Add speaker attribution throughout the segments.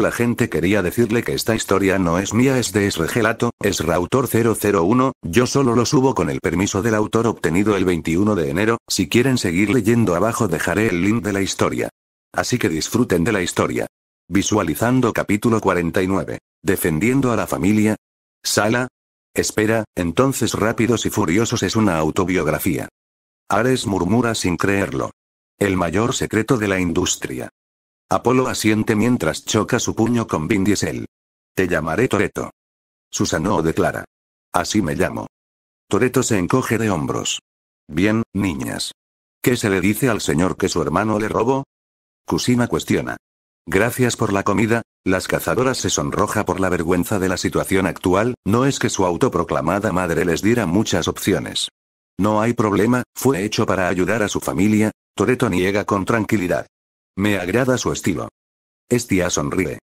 Speaker 1: la gente quería decirle que esta historia no es mía, es de Esregelato, rautor 001, yo solo lo subo con el permiso del autor obtenido el 21 de enero, si quieren seguir leyendo abajo dejaré el link de la historia. Así que disfruten de la historia. Visualizando capítulo 49. Defendiendo a la familia. Sala. Espera, entonces Rápidos y Furiosos es una autobiografía. Ares murmura sin creerlo. El mayor secreto de la industria. Apolo asiente mientras choca su puño con Vin Diesel. Te llamaré Toreto. susano declara. Así me llamo. Toreto se encoge de hombros. Bien, niñas. ¿Qué se le dice al señor que su hermano le robó? Cusina cuestiona. Gracias por la comida, las cazadoras se sonroja por la vergüenza de la situación actual, no es que su autoproclamada madre les diera muchas opciones. No hay problema, fue hecho para ayudar a su familia, Toreto niega con tranquilidad. Me agrada su estilo. Estia sonríe.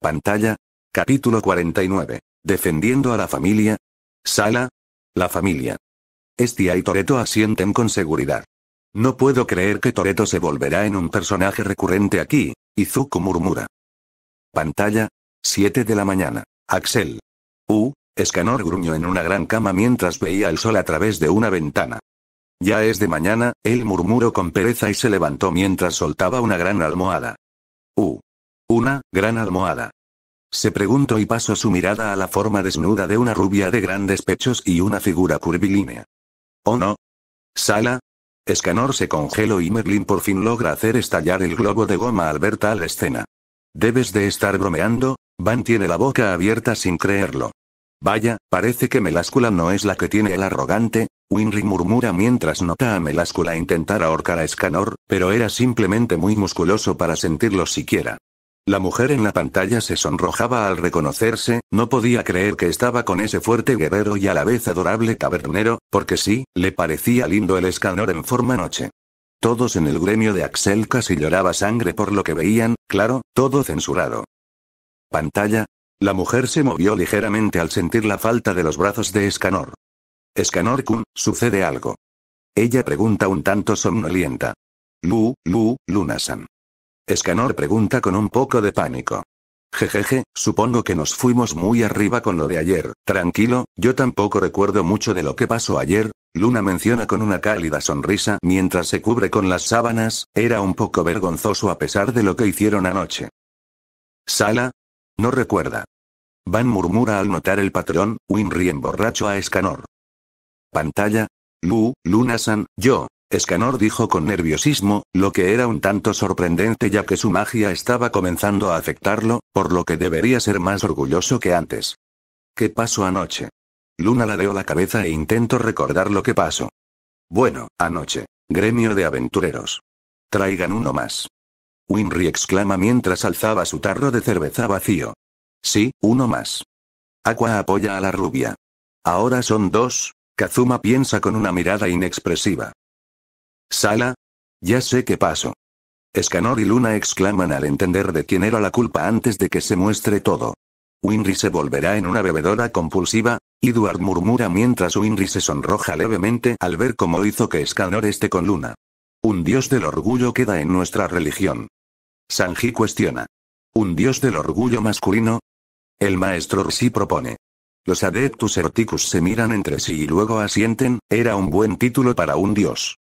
Speaker 1: Pantalla. Capítulo 49. Defendiendo a la familia. Sala. La familia. Estia y Toreto asienten con seguridad. No puedo creer que Toreto se volverá en un personaje recurrente aquí, Izuku murmura. Pantalla. 7 de la mañana. Axel. U, Escanor gruñó en una gran cama mientras veía el sol a través de una ventana. Ya es de mañana, él murmuró con pereza y se levantó mientras soltaba una gran almohada. Uh. Una, gran almohada. Se preguntó y pasó su mirada a la forma desnuda de una rubia de grandes pechos y una figura curvilínea. ¿Oh no? ¿Sala? Escanor se congeló y Merlin por fin logra hacer estallar el globo de goma al ver tal escena. Debes de estar bromeando, Van tiene la boca abierta sin creerlo. Vaya, parece que Meláscula no es la que tiene el arrogante, Winry murmura mientras nota a Meláscula intentar ahorcar a Scanor, pero era simplemente muy musculoso para sentirlo siquiera. La mujer en la pantalla se sonrojaba al reconocerse, no podía creer que estaba con ese fuerte guerrero y a la vez adorable tabernero, porque sí, le parecía lindo el Scanor en forma noche. Todos en el gremio de Axel casi lloraba sangre por lo que veían, claro, todo censurado. Pantalla, la mujer se movió ligeramente al sentir la falta de los brazos de Escanor. Escanor-kun, sucede algo. Ella pregunta un tanto somnolienta. Lu, Lu, Luna-san. Escanor pregunta con un poco de pánico. Jejeje, supongo que nos fuimos muy arriba con lo de ayer, tranquilo, yo tampoco recuerdo mucho de lo que pasó ayer, Luna menciona con una cálida sonrisa mientras se cubre con las sábanas, era un poco vergonzoso a pesar de lo que hicieron anoche. Sala, no recuerda. Van murmura al notar el patrón, Winry emborracho a Escanor. Pantalla. Lu, Luna-san, yo. Escanor dijo con nerviosismo, lo que era un tanto sorprendente ya que su magia estaba comenzando a afectarlo, por lo que debería ser más orgulloso que antes. ¿Qué pasó anoche? Luna ladeó la cabeza e intento recordar lo que pasó. Bueno, anoche. Gremio de aventureros. Traigan uno más. Winry exclama mientras alzaba su tarro de cerveza vacío. Sí, uno más. Aqua apoya a la rubia. Ahora son dos, Kazuma piensa con una mirada inexpresiva. Sala. Ya sé qué pasó. Escanor y Luna exclaman al entender de quién era la culpa antes de que se muestre todo. Winry se volverá en una bebedora compulsiva, y Edward murmura mientras Winry se sonroja levemente al ver cómo hizo que Escanor esté con Luna. Un dios del orgullo queda en nuestra religión. Sanji cuestiona. ¿Un dios del orgullo masculino? El maestro Rsi propone. Los adeptus eroticus se miran entre sí y luego asienten, era un buen título para un dios.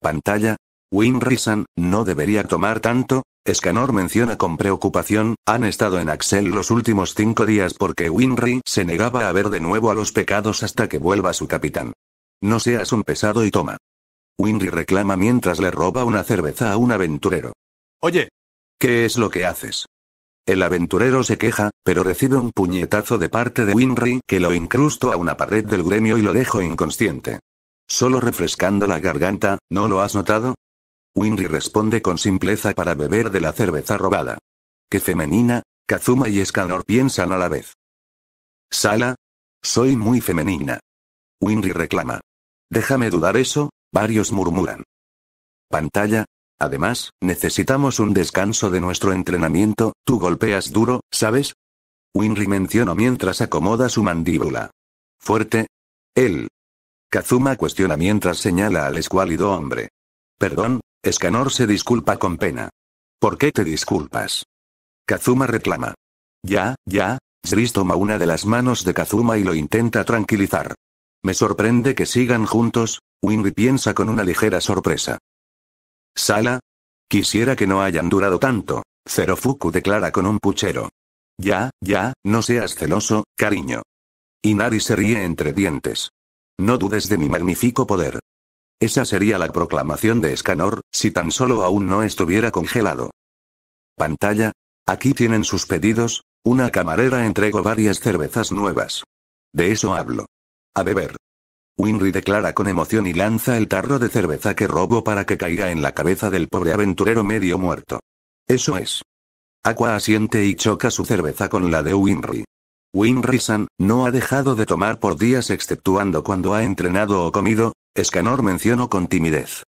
Speaker 1: Pantalla. Winry-san, no debería tomar tanto, Escanor menciona con preocupación, han estado en Axel los últimos cinco días porque Winry se negaba a ver de nuevo a los pecados hasta que vuelva su capitán. No seas un pesado y toma. Winry reclama mientras le roba una cerveza a un aventurero. Oye, ¿Qué es lo que haces? El aventurero se queja, pero recibe un puñetazo de parte de Winry que lo incrusto a una pared del gremio y lo dejo inconsciente. Solo refrescando la garganta, ¿no lo has notado? Winry responde con simpleza para beber de la cerveza robada. Qué femenina, Kazuma y Scanor piensan a la vez. Sala. Soy muy femenina. Winry reclama. Déjame dudar eso, varios murmuran. Pantalla, Además, necesitamos un descanso de nuestro entrenamiento, tú golpeas duro, ¿sabes? Winry mencionó mientras acomoda su mandíbula. ¿Fuerte? Él. Kazuma cuestiona mientras señala al escuálido hombre. Perdón, Escanor se disculpa con pena. ¿Por qué te disculpas? Kazuma reclama. Ya, ya, Zris toma una de las manos de Kazuma y lo intenta tranquilizar. Me sorprende que sigan juntos, Winry piensa con una ligera sorpresa. Sala. Quisiera que no hayan durado tanto. Zerofuku declara con un puchero. Ya, ya, no seas celoso, cariño. Inari se ríe entre dientes. No dudes de mi magnífico poder. Esa sería la proclamación de Escanor, si tan solo aún no estuviera congelado. Pantalla. Aquí tienen sus pedidos, una camarera entregó varias cervezas nuevas. De eso hablo. A beber. Winry declara con emoción y lanza el tarro de cerveza que robó para que caiga en la cabeza del pobre aventurero medio muerto. Eso es. Aqua asiente y choca su cerveza con la de Winry. Winry-san, no ha dejado de tomar por días exceptuando cuando ha entrenado o comido, Escanor mencionó con timidez.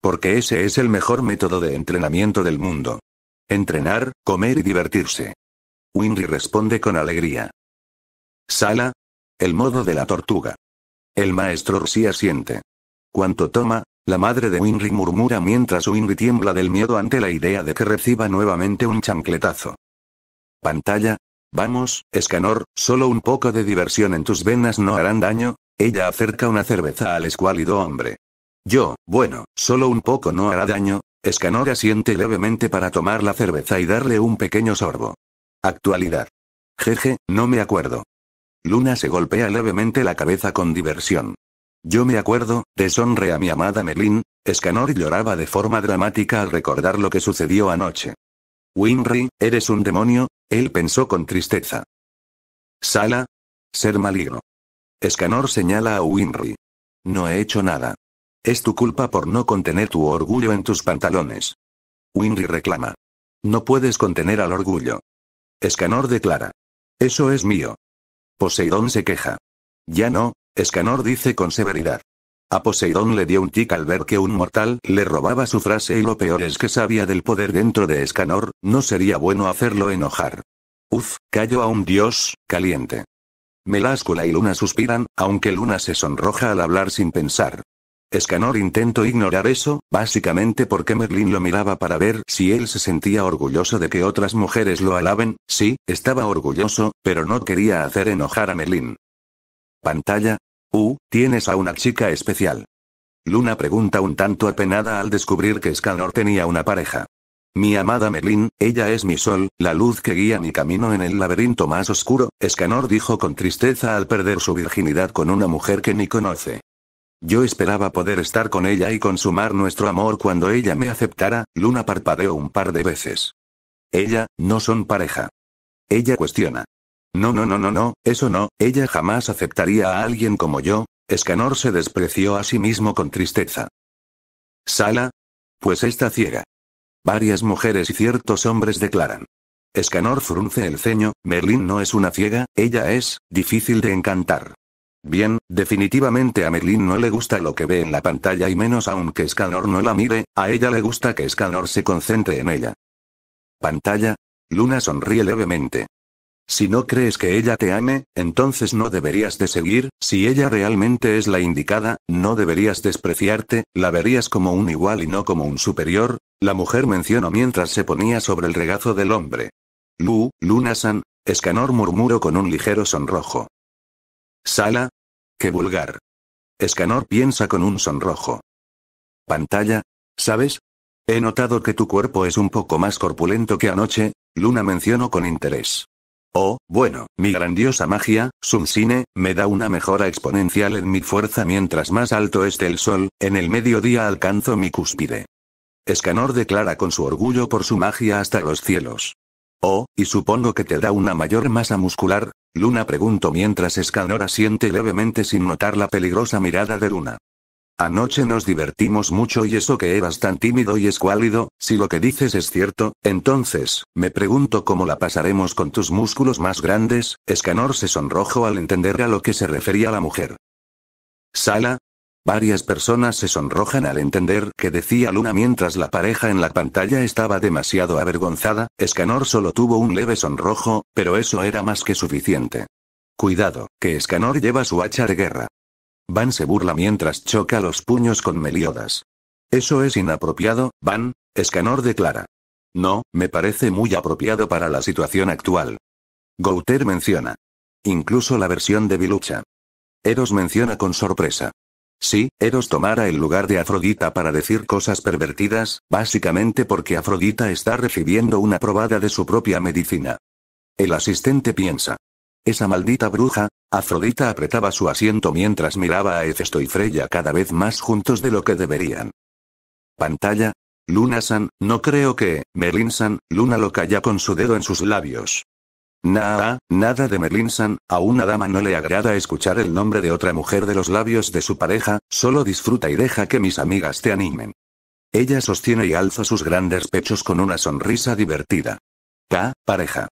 Speaker 1: Porque ese es el mejor método de entrenamiento del mundo. Entrenar, comer y divertirse. Winry responde con alegría. Sala. El modo de la tortuga. El maestro Rusia asiente. Cuanto toma? La madre de Winry murmura mientras Winry tiembla del miedo ante la idea de que reciba nuevamente un chancletazo. Pantalla. Vamos, Escanor, solo un poco de diversión en tus venas no harán daño. Ella acerca una cerveza al escuálido hombre. Yo, bueno, solo un poco no hará daño. Escanor asiente levemente para tomar la cerveza y darle un pequeño sorbo. Actualidad. Jeje, no me acuerdo. Luna se golpea levemente la cabeza con diversión. Yo me acuerdo, deshonré a mi amada Merlin. Escanor lloraba de forma dramática al recordar lo que sucedió anoche. Winry, eres un demonio, él pensó con tristeza. Sala. Ser maligno. Escanor señala a Winry. No he hecho nada. Es tu culpa por no contener tu orgullo en tus pantalones. Winry reclama. No puedes contener al orgullo. Escanor declara. Eso es mío. Poseidón se queja. Ya no, Escanor dice con severidad. A Poseidón le dio un tic al ver que un mortal le robaba su frase y lo peor es que sabía del poder dentro de Escanor, no sería bueno hacerlo enojar. Uf, callo a un dios, caliente. Meláscula y Luna suspiran, aunque Luna se sonroja al hablar sin pensar. Escanor intentó ignorar eso, básicamente porque Merlin lo miraba para ver si él se sentía orgulloso de que otras mujeres lo alaben, sí, estaba orgulloso, pero no quería hacer enojar a Merlin. Pantalla. U, tienes a una chica especial. Luna pregunta un tanto apenada al descubrir que Escanor tenía una pareja. Mi amada Merlin, ella es mi sol, la luz que guía mi camino en el laberinto más oscuro, Escanor dijo con tristeza al perder su virginidad con una mujer que ni conoce. Yo esperaba poder estar con ella y consumar nuestro amor cuando ella me aceptara, Luna parpadeó un par de veces. Ella, no son pareja. Ella cuestiona. No, no, no, no, no, eso no, ella jamás aceptaría a alguien como yo. Escanor se despreció a sí mismo con tristeza. ¿Sala? Pues está ciega. Varias mujeres y ciertos hombres declaran. Escanor frunce el ceño, Merlín no es una ciega, ella es, difícil de encantar. Bien, definitivamente a Merlin no le gusta lo que ve en la pantalla y menos aunque Scanor no la mire, a ella le gusta que Scanor se concentre en ella. Pantalla. Luna sonríe levemente. Si no crees que ella te ame, entonces no deberías de seguir, si ella realmente es la indicada, no deberías despreciarte, la verías como un igual y no como un superior, la mujer mencionó mientras se ponía sobre el regazo del hombre. Lu, Luna-san, Escanor murmuró con un ligero sonrojo. Sala. Qué vulgar. Escanor piensa con un sonrojo. Pantalla. ¿Sabes? He notado que tu cuerpo es un poco más corpulento que anoche, Luna mencionó con interés. Oh, bueno, mi grandiosa magia, Cine, me da una mejora exponencial en mi fuerza mientras más alto esté el sol, en el mediodía alcanzo mi cúspide. Escanor declara con su orgullo por su magia hasta los cielos. Oh, y supongo que te da una mayor masa muscular, Luna preguntó mientras Escanor asiente levemente sin notar la peligrosa mirada de Luna. Anoche nos divertimos mucho y eso que eras tan tímido y escuálido, si lo que dices es cierto, entonces, me pregunto cómo la pasaremos con tus músculos más grandes, Escanor se sonrojó al entender a lo que se refería la mujer. Sala, Varias personas se sonrojan al entender que decía Luna mientras la pareja en la pantalla estaba demasiado avergonzada, Escanor solo tuvo un leve sonrojo, pero eso era más que suficiente. Cuidado, que Escanor lleva su hacha de guerra. Van se burla mientras choca los puños con Meliodas. Eso es inapropiado, Van, Escanor declara. No, me parece muy apropiado para la situación actual. Gouter menciona. Incluso la versión de Bilucha. Eros menciona con sorpresa. Sí, Eros tomara el lugar de Afrodita para decir cosas pervertidas, básicamente porque Afrodita está recibiendo una probada de su propia medicina. El asistente piensa. Esa maldita bruja, Afrodita apretaba su asiento mientras miraba a Hefesto y Freya cada vez más juntos de lo que deberían. Pantalla. Luna San, no creo que, Merlin San, Luna lo calla con su dedo en sus labios. Nada, nada de Merlinsan, a una dama no le agrada escuchar el nombre de otra mujer de los labios de su pareja, solo disfruta y deja que mis amigas te animen. Ella sostiene y alza sus grandes pechos con una sonrisa divertida. K, pareja.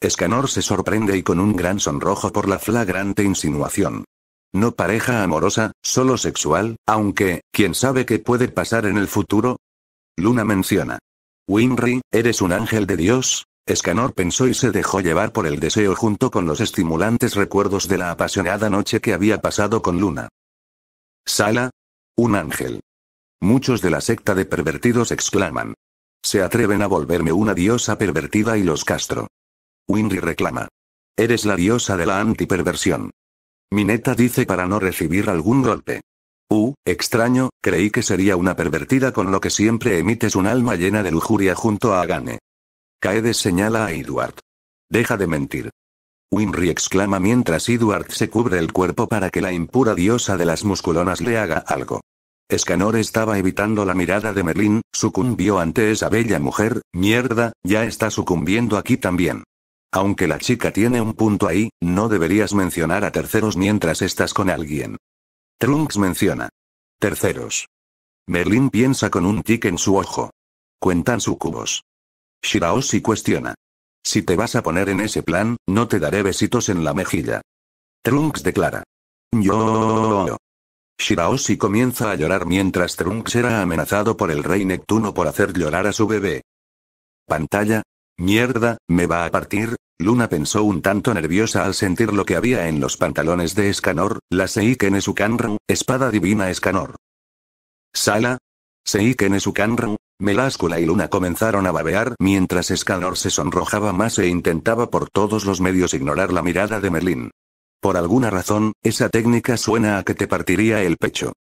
Speaker 1: Escanor se sorprende y con un gran sonrojo por la flagrante insinuación. No pareja amorosa, solo sexual, aunque, ¿quién sabe qué puede pasar en el futuro? Luna menciona. Winry, eres un ángel de Dios, Escanor pensó y se dejó llevar por el deseo junto con los estimulantes recuerdos de la apasionada noche que había pasado con Luna. Sala. Un ángel. Muchos de la secta de pervertidos exclaman. Se atreven a volverme una diosa pervertida y los castro. Winry reclama. Eres la diosa de la antiperversión. Mineta dice para no recibir algún golpe. u, extraño, creí que sería una pervertida con lo que siempre emites un alma llena de lujuria junto a Agane. Caedes señala a Edward. Deja de mentir. Winry exclama mientras Edward se cubre el cuerpo para que la impura diosa de las musculonas le haga algo. Escanor estaba evitando la mirada de Merlin, sucumbió ante esa bella mujer, mierda, ya está sucumbiendo aquí también. Aunque la chica tiene un punto ahí, no deberías mencionar a terceros mientras estás con alguien. Trunks menciona. Terceros. Merlin piensa con un tic en su ojo. Cuentan sucubos. Shiraoshi cuestiona. Si te vas a poner en ese plan, no te daré besitos en la mejilla. Trunks declara. Yo. Shiraoshi comienza a llorar mientras Trunks era amenazado por el rey Neptuno por hacer llorar a su bebé. Pantalla. Mierda, me va a partir. Luna pensó un tanto nerviosa al sentir lo que había en los pantalones de Escanor, la Seiken espada divina Escanor. Sala. Seiken Meláscula y Luna comenzaron a babear mientras Escanor se sonrojaba más e intentaba por todos los medios ignorar la mirada de Merlin. Por alguna razón, esa técnica suena a que te partiría el pecho.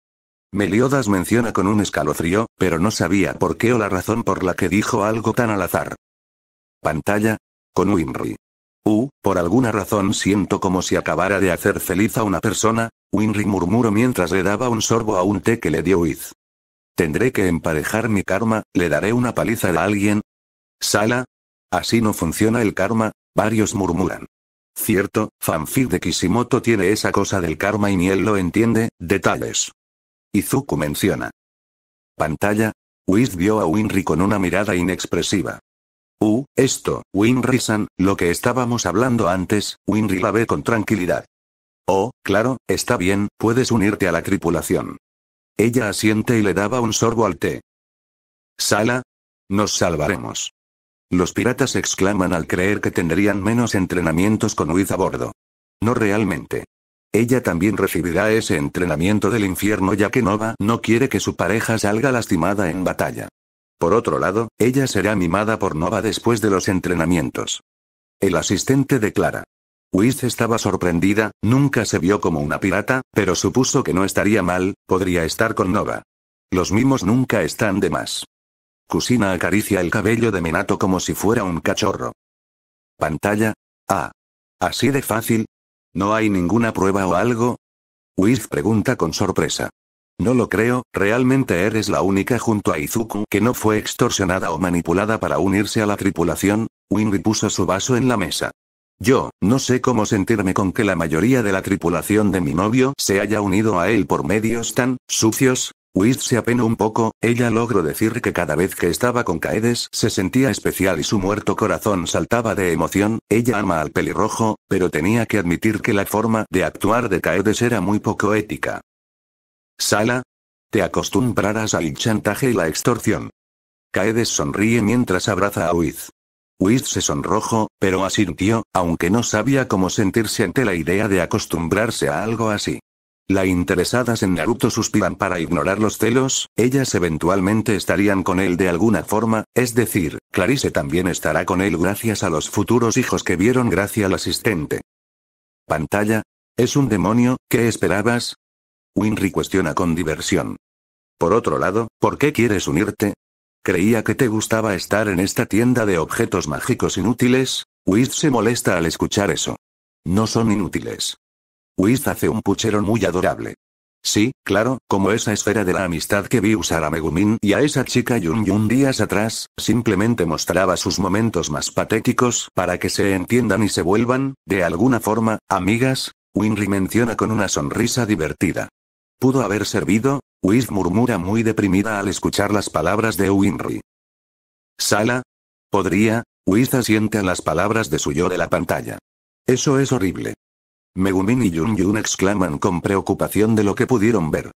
Speaker 1: Meliodas menciona con un escalofrío, pero no sabía por qué o la razón por la que dijo algo tan al azar. Pantalla. Con Winry. Uh, por alguna razón siento como si acabara de hacer feliz a una persona, Winry murmuró mientras le daba un sorbo a un té que le dio Wiz. Tendré que emparejar mi karma, le daré una paliza a alguien. Sala. Así no funciona el karma, varios murmuran. Cierto, fanfic de Kishimoto tiene esa cosa del karma y ni él lo entiende, detalles. Izuku menciona. Pantalla. Whis vio a Winry con una mirada inexpresiva. Uh, esto, Winry-san, lo que estábamos hablando antes, Winry la ve con tranquilidad. Oh, claro, está bien, puedes unirte a la tripulación. Ella asiente y le daba un sorbo al té. Sala. Nos salvaremos. Los piratas exclaman al creer que tendrían menos entrenamientos con Wiz a bordo. No realmente. Ella también recibirá ese entrenamiento del infierno ya que Nova no quiere que su pareja salga lastimada en batalla. Por otro lado, ella será mimada por Nova después de los entrenamientos. El asistente declara. Whis estaba sorprendida, nunca se vio como una pirata, pero supuso que no estaría mal, podría estar con Nova. Los mimos nunca están de más. Kusina acaricia el cabello de Minato como si fuera un cachorro. Pantalla. Ah. Así de fácil. ¿No hay ninguna prueba o algo? Whis pregunta con sorpresa. No lo creo, realmente eres la única junto a Izuku que no fue extorsionada o manipulada para unirse a la tripulación. Winry puso su vaso en la mesa. Yo, no sé cómo sentirme con que la mayoría de la tripulación de mi novio se haya unido a él por medios tan sucios. Whist se apenó un poco, ella logró decir que cada vez que estaba con Caedes se sentía especial y su muerto corazón saltaba de emoción, ella ama al pelirrojo, pero tenía que admitir que la forma de actuar de Caedes era muy poco ética. Sala. Te acostumbrarás al chantaje y la extorsión. Caedes sonríe mientras abraza a Uiz. Whis se sonrojó, pero asintió, aunque no sabía cómo sentirse ante la idea de acostumbrarse a algo así. La interesadas en Naruto suspiran para ignorar los celos, ellas eventualmente estarían con él de alguna forma, es decir, Clarice también estará con él gracias a los futuros hijos que vieron gracias al asistente. Pantalla. Es un demonio, ¿qué esperabas? Winry cuestiona con diversión. Por otro lado, ¿por qué quieres unirte? Creía que te gustaba estar en esta tienda de objetos mágicos inútiles. Wiz se molesta al escuchar eso. No son inútiles. Wiz hace un puchero muy adorable. Sí, claro, como esa esfera de la amistad que vi usar a Megumin y a esa chica Yun Yun días atrás, simplemente mostraba sus momentos más patéticos para que se entiendan y se vuelvan, de alguna forma, amigas, Winry menciona con una sonrisa divertida. Pudo haber servido, Whis murmura muy deprimida al escuchar las palabras de Winry. Sala. Podría, Whis asiente a las palabras de su yo de la pantalla. Eso es horrible. Megumin y Jun exclaman con preocupación de lo que pudieron ver.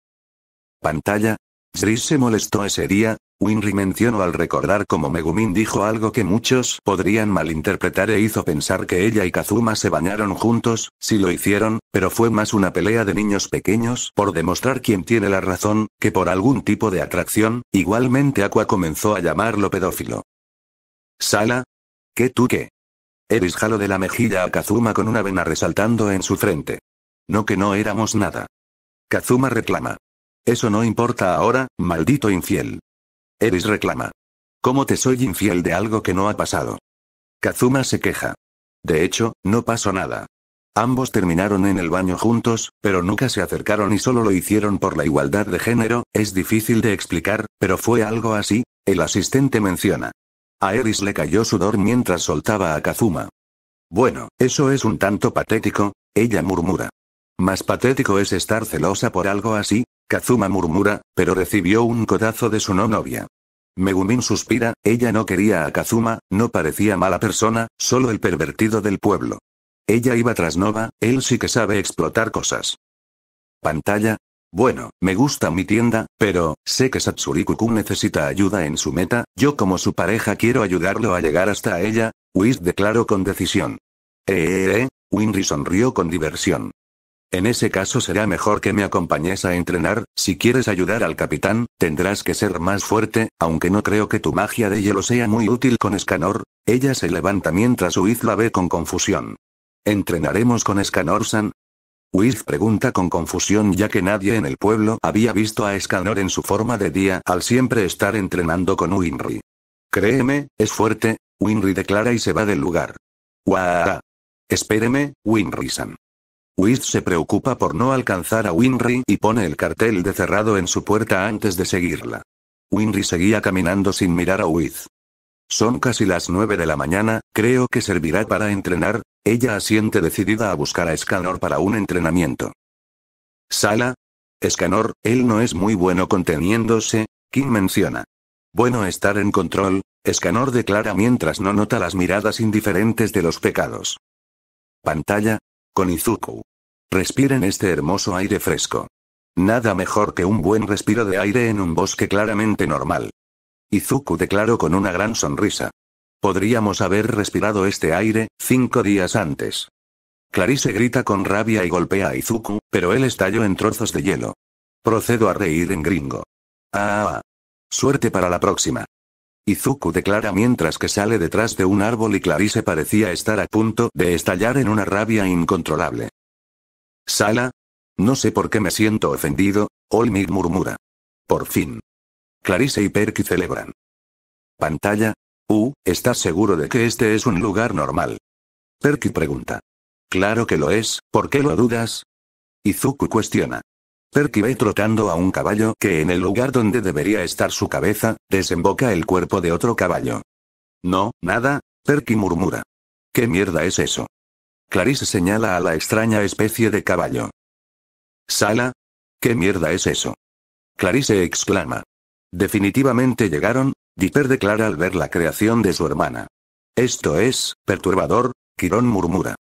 Speaker 1: Pantalla. Zri se molestó ese día, Winry mencionó al recordar cómo Megumin dijo algo que muchos podrían malinterpretar e hizo pensar que ella y Kazuma se bañaron juntos, si lo hicieron, pero fue más una pelea de niños pequeños por demostrar quién tiene la razón, que por algún tipo de atracción, igualmente Aqua comenzó a llamarlo pedófilo. Sala. ¿Qué tú qué? Eris jalo de la mejilla a Kazuma con una vena resaltando en su frente. No que no éramos nada. Kazuma reclama. Eso no importa ahora, maldito infiel. Eris reclama. ¿Cómo te soy infiel de algo que no ha pasado? Kazuma se queja. De hecho, no pasó nada. Ambos terminaron en el baño juntos, pero nunca se acercaron y solo lo hicieron por la igualdad de género, es difícil de explicar, pero fue algo así, el asistente menciona. A Eris le cayó sudor mientras soltaba a Kazuma. Bueno, eso es un tanto patético, ella murmura. Más patético es estar celosa por algo así, Kazuma murmura, pero recibió un codazo de su no novia. Megumin suspira, ella no quería a Kazuma, no parecía mala persona, solo el pervertido del pueblo. Ella iba tras Nova, él sí que sabe explotar cosas. Pantalla. Bueno, me gusta mi tienda, pero, sé que Satsuri necesita ayuda en su meta, yo como su pareja quiero ayudarlo a llegar hasta ella, Whis declaró con decisión. Eh, eh, eh Winry sonrió con diversión. En ese caso será mejor que me acompañes a entrenar, si quieres ayudar al capitán, tendrás que ser más fuerte, aunque no creo que tu magia de hielo sea muy útil con Escanor. Ella se levanta mientras Wiz la ve con confusión. ¿Entrenaremos con Escanor-san? Wiz pregunta con confusión ya que nadie en el pueblo había visto a Escanor en su forma de día al siempre estar entrenando con Winry. Créeme, es fuerte, Winry declara y se va del lugar. Waah, Espéreme, Winry-san. Wiz se preocupa por no alcanzar a Winry y pone el cartel de cerrado en su puerta antes de seguirla. Winry seguía caminando sin mirar a Wiz. Son casi las nueve de la mañana, creo que servirá para entrenar, ella asiente decidida a buscar a Scanor para un entrenamiento. Sala. Scanor. él no es muy bueno conteniéndose, Kim menciona. Bueno estar en control, Scanor declara mientras no nota las miradas indiferentes de los pecados. Pantalla, con Izuku. Respiren este hermoso aire fresco. Nada mejor que un buen respiro de aire en un bosque claramente normal. Izuku declaró con una gran sonrisa. Podríamos haber respirado este aire, cinco días antes. Clarice grita con rabia y golpea a Izuku, pero él estalló en trozos de hielo. Procedo a reír en gringo. Ah, ah, ah. Suerte para la próxima. Izuku declara mientras que sale detrás de un árbol y Clarice parecía estar a punto de estallar en una rabia incontrolable. Sala. No sé por qué me siento ofendido, Olmir murmura. Por fin. Clarice y Perky celebran. Pantalla. Uh, ¿estás seguro de que este es un lugar normal? Perky pregunta. Claro que lo es, ¿por qué lo dudas? Izuku cuestiona. Perky ve trotando a un caballo que en el lugar donde debería estar su cabeza, desemboca el cuerpo de otro caballo. No, nada, Perky murmura. ¿Qué mierda es eso? Clarice señala a la extraña especie de caballo. ¿Sala? ¿Qué mierda es eso? Clarice exclama. Definitivamente llegaron, Dipper declara al ver la creación de su hermana. Esto es, perturbador, Quirón murmura.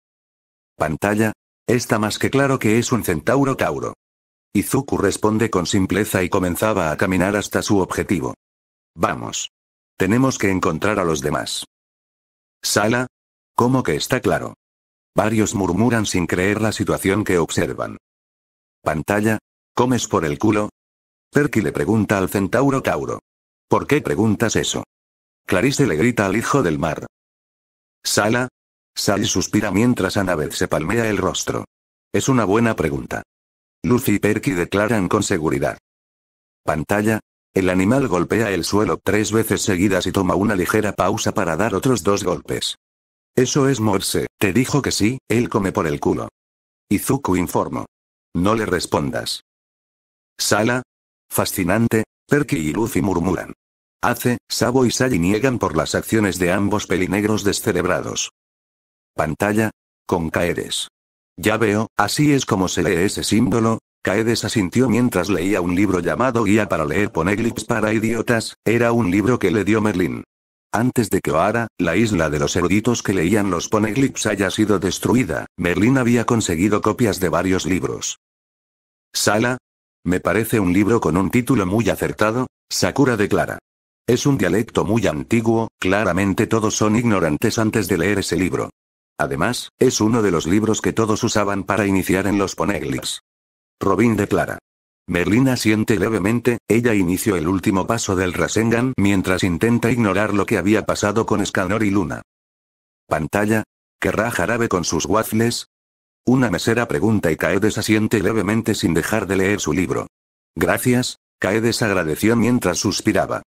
Speaker 1: Pantalla. Está más que claro que es un centauro tauro. Izuku responde con simpleza y comenzaba a caminar hasta su objetivo. Vamos. Tenemos que encontrar a los demás. Sala. ¿Cómo que está claro? Varios murmuran sin creer la situación que observan. Pantalla. ¿Comes por el culo? Perky le pregunta al centauro Tauro. ¿Por qué preguntas eso? Clarice le grita al hijo del mar. Sala. Sal suspira mientras a se palmea el rostro. Es una buena pregunta. Lucy y Perky declaran con seguridad. Pantalla. El animal golpea el suelo tres veces seguidas y toma una ligera pausa para dar otros dos golpes. Eso es Morse, te dijo que sí, él come por el culo. Izuku informó. No le respondas. Sala. Fascinante, Perky y Lucy murmuran. Hace, Sabo y Sally niegan por las acciones de ambos pelinegros descerebrados. Pantalla. Con caeres. Ya veo, así es como se lee ese símbolo. Caedes asintió mientras leía un libro llamado Guía para leer poneglyphs para idiotas, era un libro que le dio Merlín. Antes de que Oara, la isla de los eruditos que leían los poneglyphs haya sido destruida, Merlín había conseguido copias de varios libros. Sala. Me parece un libro con un título muy acertado, Sakura declara. Es un dialecto muy antiguo, claramente todos son ignorantes antes de leer ese libro. Además, es uno de los libros que todos usaban para iniciar en los poneglyphs. Robin declara. Merlina siente levemente, ella inició el último paso del Rasengan mientras intenta ignorar lo que había pasado con Scanor y Luna. Pantalla. ¿Querrá jarabe con sus waffles? Una mesera pregunta y Kaedes asiente levemente sin dejar de leer su libro. Gracias, Kaedes agradeció mientras suspiraba.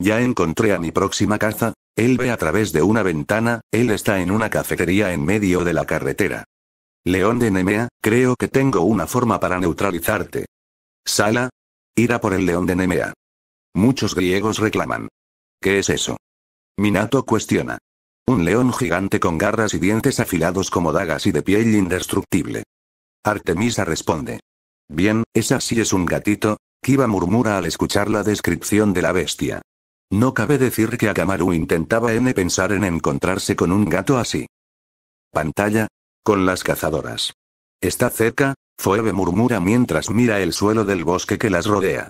Speaker 1: Ya encontré a mi próxima caza, él ve a través de una ventana, él está en una cafetería en medio de la carretera. León de Nemea, creo que tengo una forma para neutralizarte. Sala. Ira por el león de Nemea. Muchos griegos reclaman. ¿Qué es eso? Minato cuestiona. Un león gigante con garras y dientes afilados como dagas y de piel indestructible. Artemisa responde. Bien, esa sí es un gatito, Kiba murmura al escuchar la descripción de la bestia. No cabe decir que Akamaru intentaba N pensar en encontrarse con un gato así. Pantalla. Con las cazadoras. Está cerca, Fuebe murmura mientras mira el suelo del bosque que las rodea.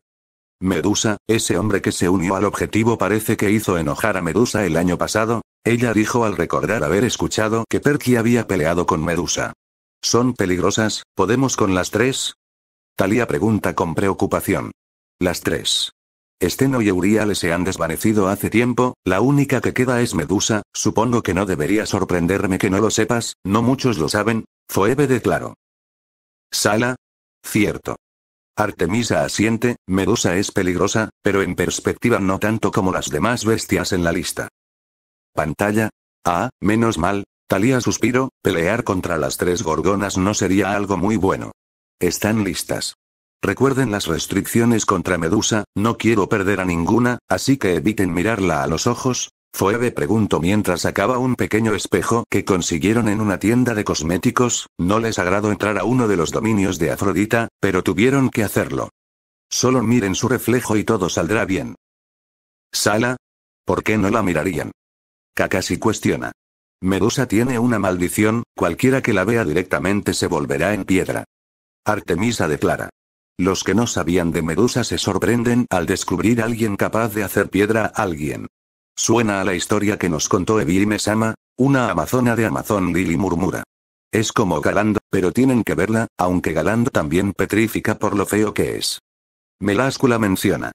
Speaker 1: Medusa, ese hombre que se unió al objetivo parece que hizo enojar a Medusa el año pasado, ella dijo al recordar haber escuchado que Perky había peleado con Medusa. Son peligrosas, ¿podemos con las tres? Talía pregunta con preocupación. Las tres. Esteno y Euriale se han desvanecido hace tiempo, la única que queda es Medusa, supongo que no debería sorprenderme que no lo sepas, no muchos lo saben, Zoebe declaró. Sala. Cierto. Artemisa asiente, Medusa es peligrosa, pero en perspectiva no tanto como las demás bestias en la lista. Pantalla. Ah, menos mal, Talía suspiro, pelear contra las tres gorgonas no sería algo muy bueno. Están listas. Recuerden las restricciones contra Medusa, no quiero perder a ninguna, así que eviten mirarla a los ojos. Phoebe preguntó mientras sacaba un pequeño espejo que consiguieron en una tienda de cosméticos, no les agradó entrar a uno de los dominios de Afrodita, pero tuvieron que hacerlo. Solo miren su reflejo y todo saldrá bien. Sala. ¿Por qué no la mirarían? Kakashi cuestiona. Medusa tiene una maldición, cualquiera que la vea directamente se volverá en piedra. Artemisa declara. Los que no sabían de Medusa se sorprenden al descubrir a alguien capaz de hacer piedra a alguien. Suena a la historia que nos contó me Sama, una amazona de Amazon Lily murmura. Es como Galand, pero tienen que verla, aunque Galando también petrifica por lo feo que es. Meláscula menciona.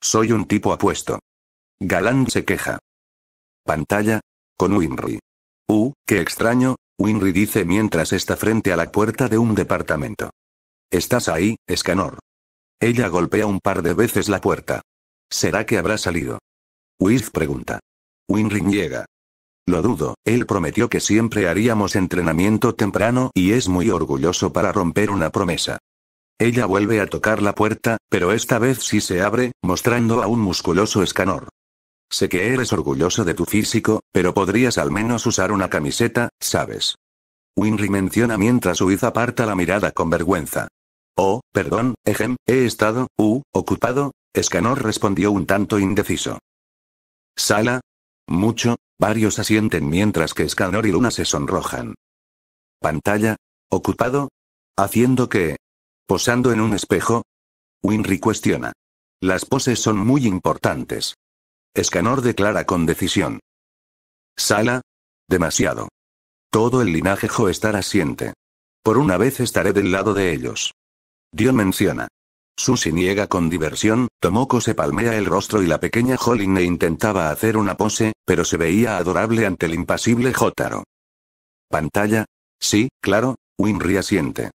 Speaker 1: Soy un tipo apuesto. Galán se queja. Pantalla. Con Winry. Uh, qué extraño, Winry dice mientras está frente a la puerta de un departamento. ¿Estás ahí, Escanor? Ella golpea un par de veces la puerta. ¿Será que habrá salido? Wiz pregunta. Winring llega. Lo dudo, él prometió que siempre haríamos entrenamiento temprano y es muy orgulloso para romper una promesa. Ella vuelve a tocar la puerta, pero esta vez sí se abre, mostrando a un musculoso escanor. Sé que eres orgulloso de tu físico, pero podrías al menos usar una camiseta, ¿sabes? Winry menciona mientras Wiz aparta la mirada con vergüenza. Oh, perdón, ejem, he estado, u, ocupado, Escanor respondió un tanto indeciso. ¿Sala? Mucho, varios asienten mientras que Escanor y Luna se sonrojan. ¿Pantalla? ¿Ocupado? ¿Haciendo qué? ¿Posando en un espejo? Winry cuestiona. Las poses son muy importantes. Escanor declara con decisión. ¿Sala? Demasiado. Todo el linaje Joestar asiente. Por una vez estaré del lado de ellos. Dion menciona. Susy niega con diversión, Tomoko se palmea el rostro y la pequeña Holine intentaba hacer una pose, pero se veía adorable ante el impasible Jotaro. ¿Pantalla? Sí, claro, Winry asiente.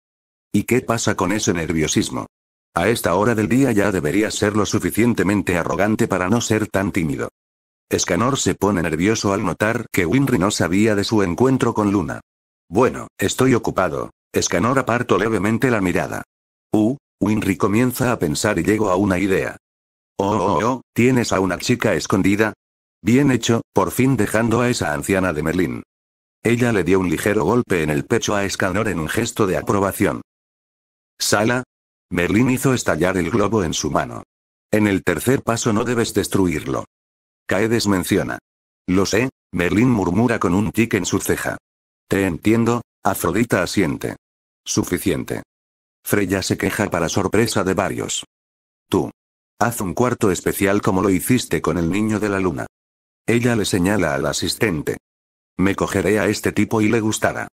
Speaker 1: ¿Y qué pasa con ese nerviosismo? A esta hora del día ya debería ser lo suficientemente arrogante para no ser tan tímido. Escanor se pone nervioso al notar que Winry no sabía de su encuentro con Luna. Bueno, estoy ocupado. Escanor apartó levemente la mirada. Uh, Winry comienza a pensar y llego a una idea. Oh, oh, oh, oh, tienes a una chica escondida. Bien hecho, por fin dejando a esa anciana de Merlín. Ella le dio un ligero golpe en el pecho a Escanor en un gesto de aprobación. Sala. Merlín hizo estallar el globo en su mano. En el tercer paso no debes destruirlo. Caedes menciona. Lo sé, Merlín murmura con un tic en su ceja. Te entiendo, Afrodita asiente. Suficiente. Freya se queja para sorpresa de varios. Tú. Haz un cuarto especial como lo hiciste con el niño de la luna. Ella le señala al asistente. Me cogeré a este tipo y le gustará.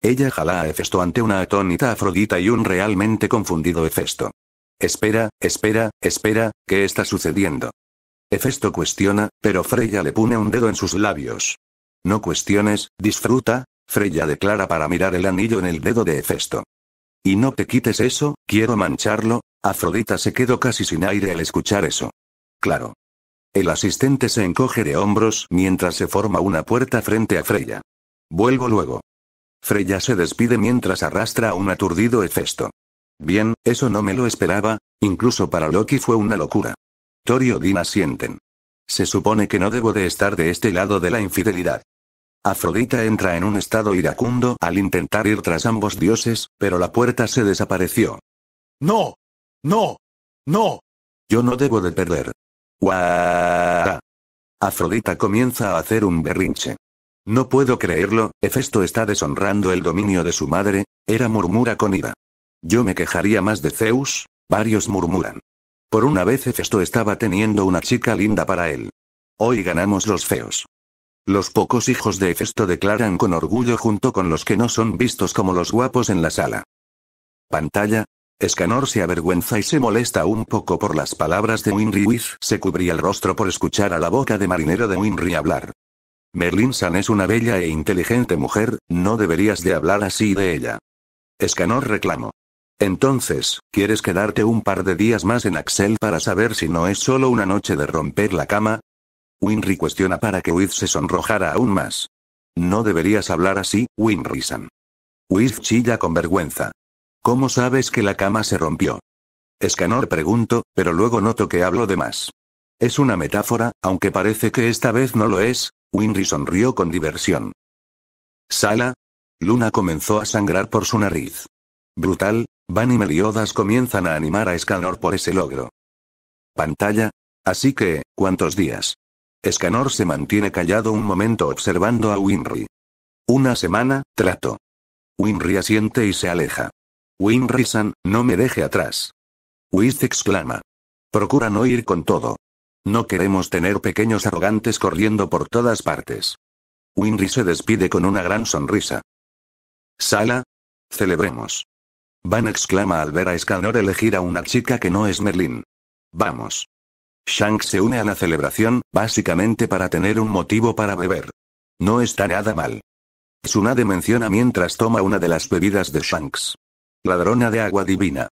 Speaker 1: Ella jala a Efesto ante una atónita Afrodita y un realmente confundido Hefesto. Espera, espera, espera, ¿qué está sucediendo? Hefesto cuestiona, pero Freya le pone un dedo en sus labios. No cuestiones, disfruta, Freya declara para mirar el anillo en el dedo de Hefesto. Y no te quites eso, quiero mancharlo. Afrodita se quedó casi sin aire al escuchar eso. Claro. El asistente se encoge de hombros mientras se forma una puerta frente a Freya. Vuelvo luego. Freya se despide mientras arrastra a un aturdido Hefesto. Bien, eso no me lo esperaba, incluso para Loki fue una locura. Tori y odina sienten. Se supone que no debo de estar de este lado de la infidelidad. Afrodita entra en un estado iracundo al intentar ir tras ambos dioses, pero la puerta se desapareció. ¡No! ¡No! ¡No! Yo no debo de perder. ¡Guau! Afrodita comienza a hacer un berrinche. No puedo creerlo, Hefesto está deshonrando el dominio de su madre, era murmura con ira. Yo me quejaría más de Zeus, varios murmuran. Por una vez Hefesto estaba teniendo una chica linda para él. Hoy ganamos los feos. Los pocos hijos de Hefesto declaran con orgullo junto con los que no son vistos como los guapos en la sala. Pantalla. Escanor se avergüenza y se molesta un poco por las palabras de Winry se cubría el rostro por escuchar a la boca de marinero de Winry hablar. Merlin San es una bella e inteligente mujer, no deberías de hablar así de ella. Escanor reclamó. Entonces, ¿quieres quedarte un par de días más en Axel para saber si no es solo una noche de romper la cama? Winry cuestiona para que Wiz se sonrojara aún más. No deberías hablar así, Winry-san. Wiz chilla con vergüenza. ¿Cómo sabes que la cama se rompió? Escanor pregunto, pero luego noto que hablo de más. Es una metáfora, aunque parece que esta vez no lo es, Winry sonrió con diversión. Sala. Luna comenzó a sangrar por su nariz. Brutal, Van y Meliodas comienzan a animar a Escanor por ese logro. Pantalla. Así que, ¿cuántos días? Escanor se mantiene callado un momento observando a Winry. Una semana, trato. Winry asiente y se aleja. Winry-san, no me deje atrás. Wiz exclama. Procura no ir con todo. No queremos tener pequeños arrogantes corriendo por todas partes. Winry se despide con una gran sonrisa. Sala. Celebremos. Van exclama al ver a Escanor elegir a una chica que no es Merlin. Vamos. Shanks se une a la celebración, básicamente para tener un motivo para beber. No está nada mal. Tsunade menciona mientras toma una de las bebidas de Shanks. Ladrona de agua divina.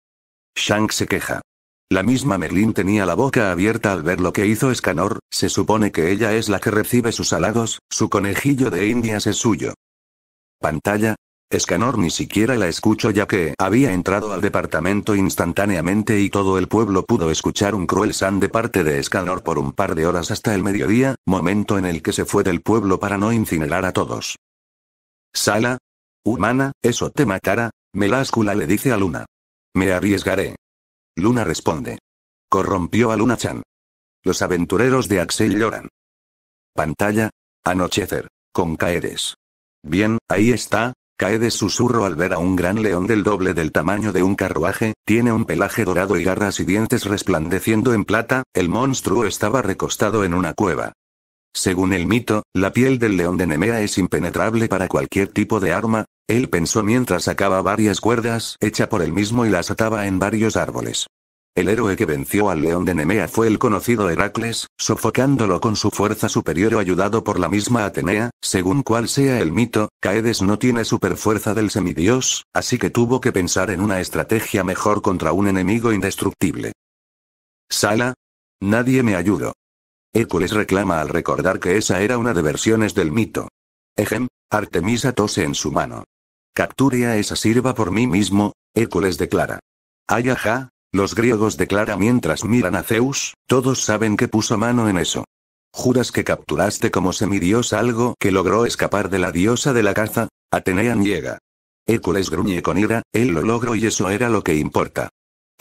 Speaker 1: Shanks se queja. La misma Merlin tenía la boca abierta al ver lo que hizo Escanor, se supone que ella es la que recibe sus halagos. su conejillo de indias es suyo. Pantalla, Escanor ni siquiera la escuchó ya que había entrado al departamento instantáneamente y todo el pueblo pudo escuchar un cruel san de parte de Escanor por un par de horas hasta el mediodía, momento en el que se fue del pueblo para no incinerar a todos. Sala. Humana, eso te matará, Meláscula le dice a Luna. Me arriesgaré. Luna responde. Corrompió a Luna-chan. Los aventureros de Axel lloran. Pantalla. Anochecer. Con Caeres. Bien, ahí está, Cae de susurro al ver a un gran león del doble del tamaño de un carruaje, tiene un pelaje dorado y garras y dientes resplandeciendo en plata, el monstruo estaba recostado en una cueva. Según el mito, la piel del león de Nemea es impenetrable para cualquier tipo de arma, él pensó mientras sacaba varias cuerdas hecha por él mismo y las ataba en varios árboles. El héroe que venció al león de Nemea fue el conocido Heracles, sofocándolo con su fuerza superior o ayudado por la misma Atenea, según cual sea el mito, Caedes no tiene superfuerza del semidios, así que tuvo que pensar en una estrategia mejor contra un enemigo indestructible. Sala. Nadie me ayudó. Hércules reclama al recordar que esa era una de versiones del mito. Ejem, Artemisa tose en su mano. Capture a esa sirva por mí mismo, Hércules declara. Ayaja, los griegos declara mientras miran a Zeus, todos saben que puso mano en eso. ¿Juras que capturaste como semidios algo que logró escapar de la diosa de la caza? Atenea llega. Hércules gruñe con ira, él lo logró y eso era lo que importa.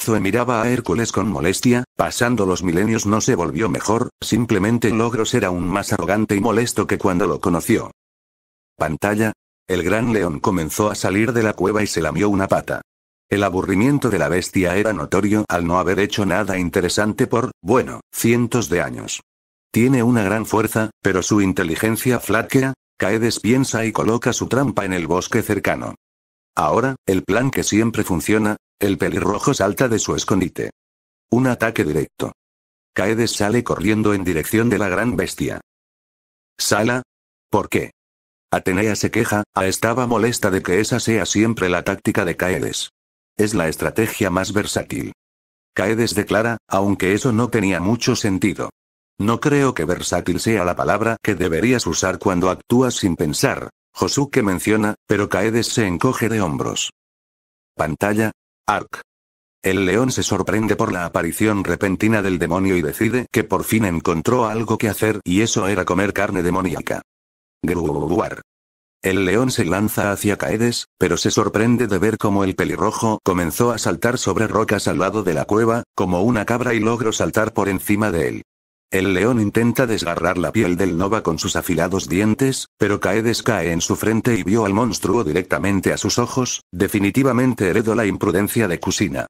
Speaker 1: Zoe miraba a Hércules con molestia, pasando los milenios no se volvió mejor, simplemente Logros era aún más arrogante y molesto que cuando lo conoció. Pantalla. El gran león comenzó a salir de la cueva y se lamió una pata. El aburrimiento de la bestia era notorio al no haber hecho nada interesante por, bueno, cientos de años. Tiene una gran fuerza, pero su inteligencia flaquea, Caedes piensa y coloca su trampa en el bosque cercano. Ahora, el plan que siempre funciona, el pelirrojo salta de su escondite. Un ataque directo. Caedes sale corriendo en dirección de la gran bestia. ¿Sala? ¿Por qué? Atenea se queja, a ah, estaba molesta de que esa sea siempre la táctica de Caedes. Es la estrategia más versátil. Caedes declara, aunque eso no tenía mucho sentido. No creo que versátil sea la palabra que deberías usar cuando actúas sin pensar, Josuke menciona, pero Caedes se encoge de hombros. Pantalla. Arc. El león se sorprende por la aparición repentina del demonio y decide que por fin encontró algo que hacer y eso era comer carne demoníaca. El león se lanza hacia Caedes, pero se sorprende de ver cómo el pelirrojo comenzó a saltar sobre rocas al lado de la cueva, como una cabra y logró saltar por encima de él. El león intenta desgarrar la piel del Nova con sus afilados dientes, pero Caedes cae en su frente y vio al monstruo directamente a sus ojos, definitivamente heredó la imprudencia de Cusina.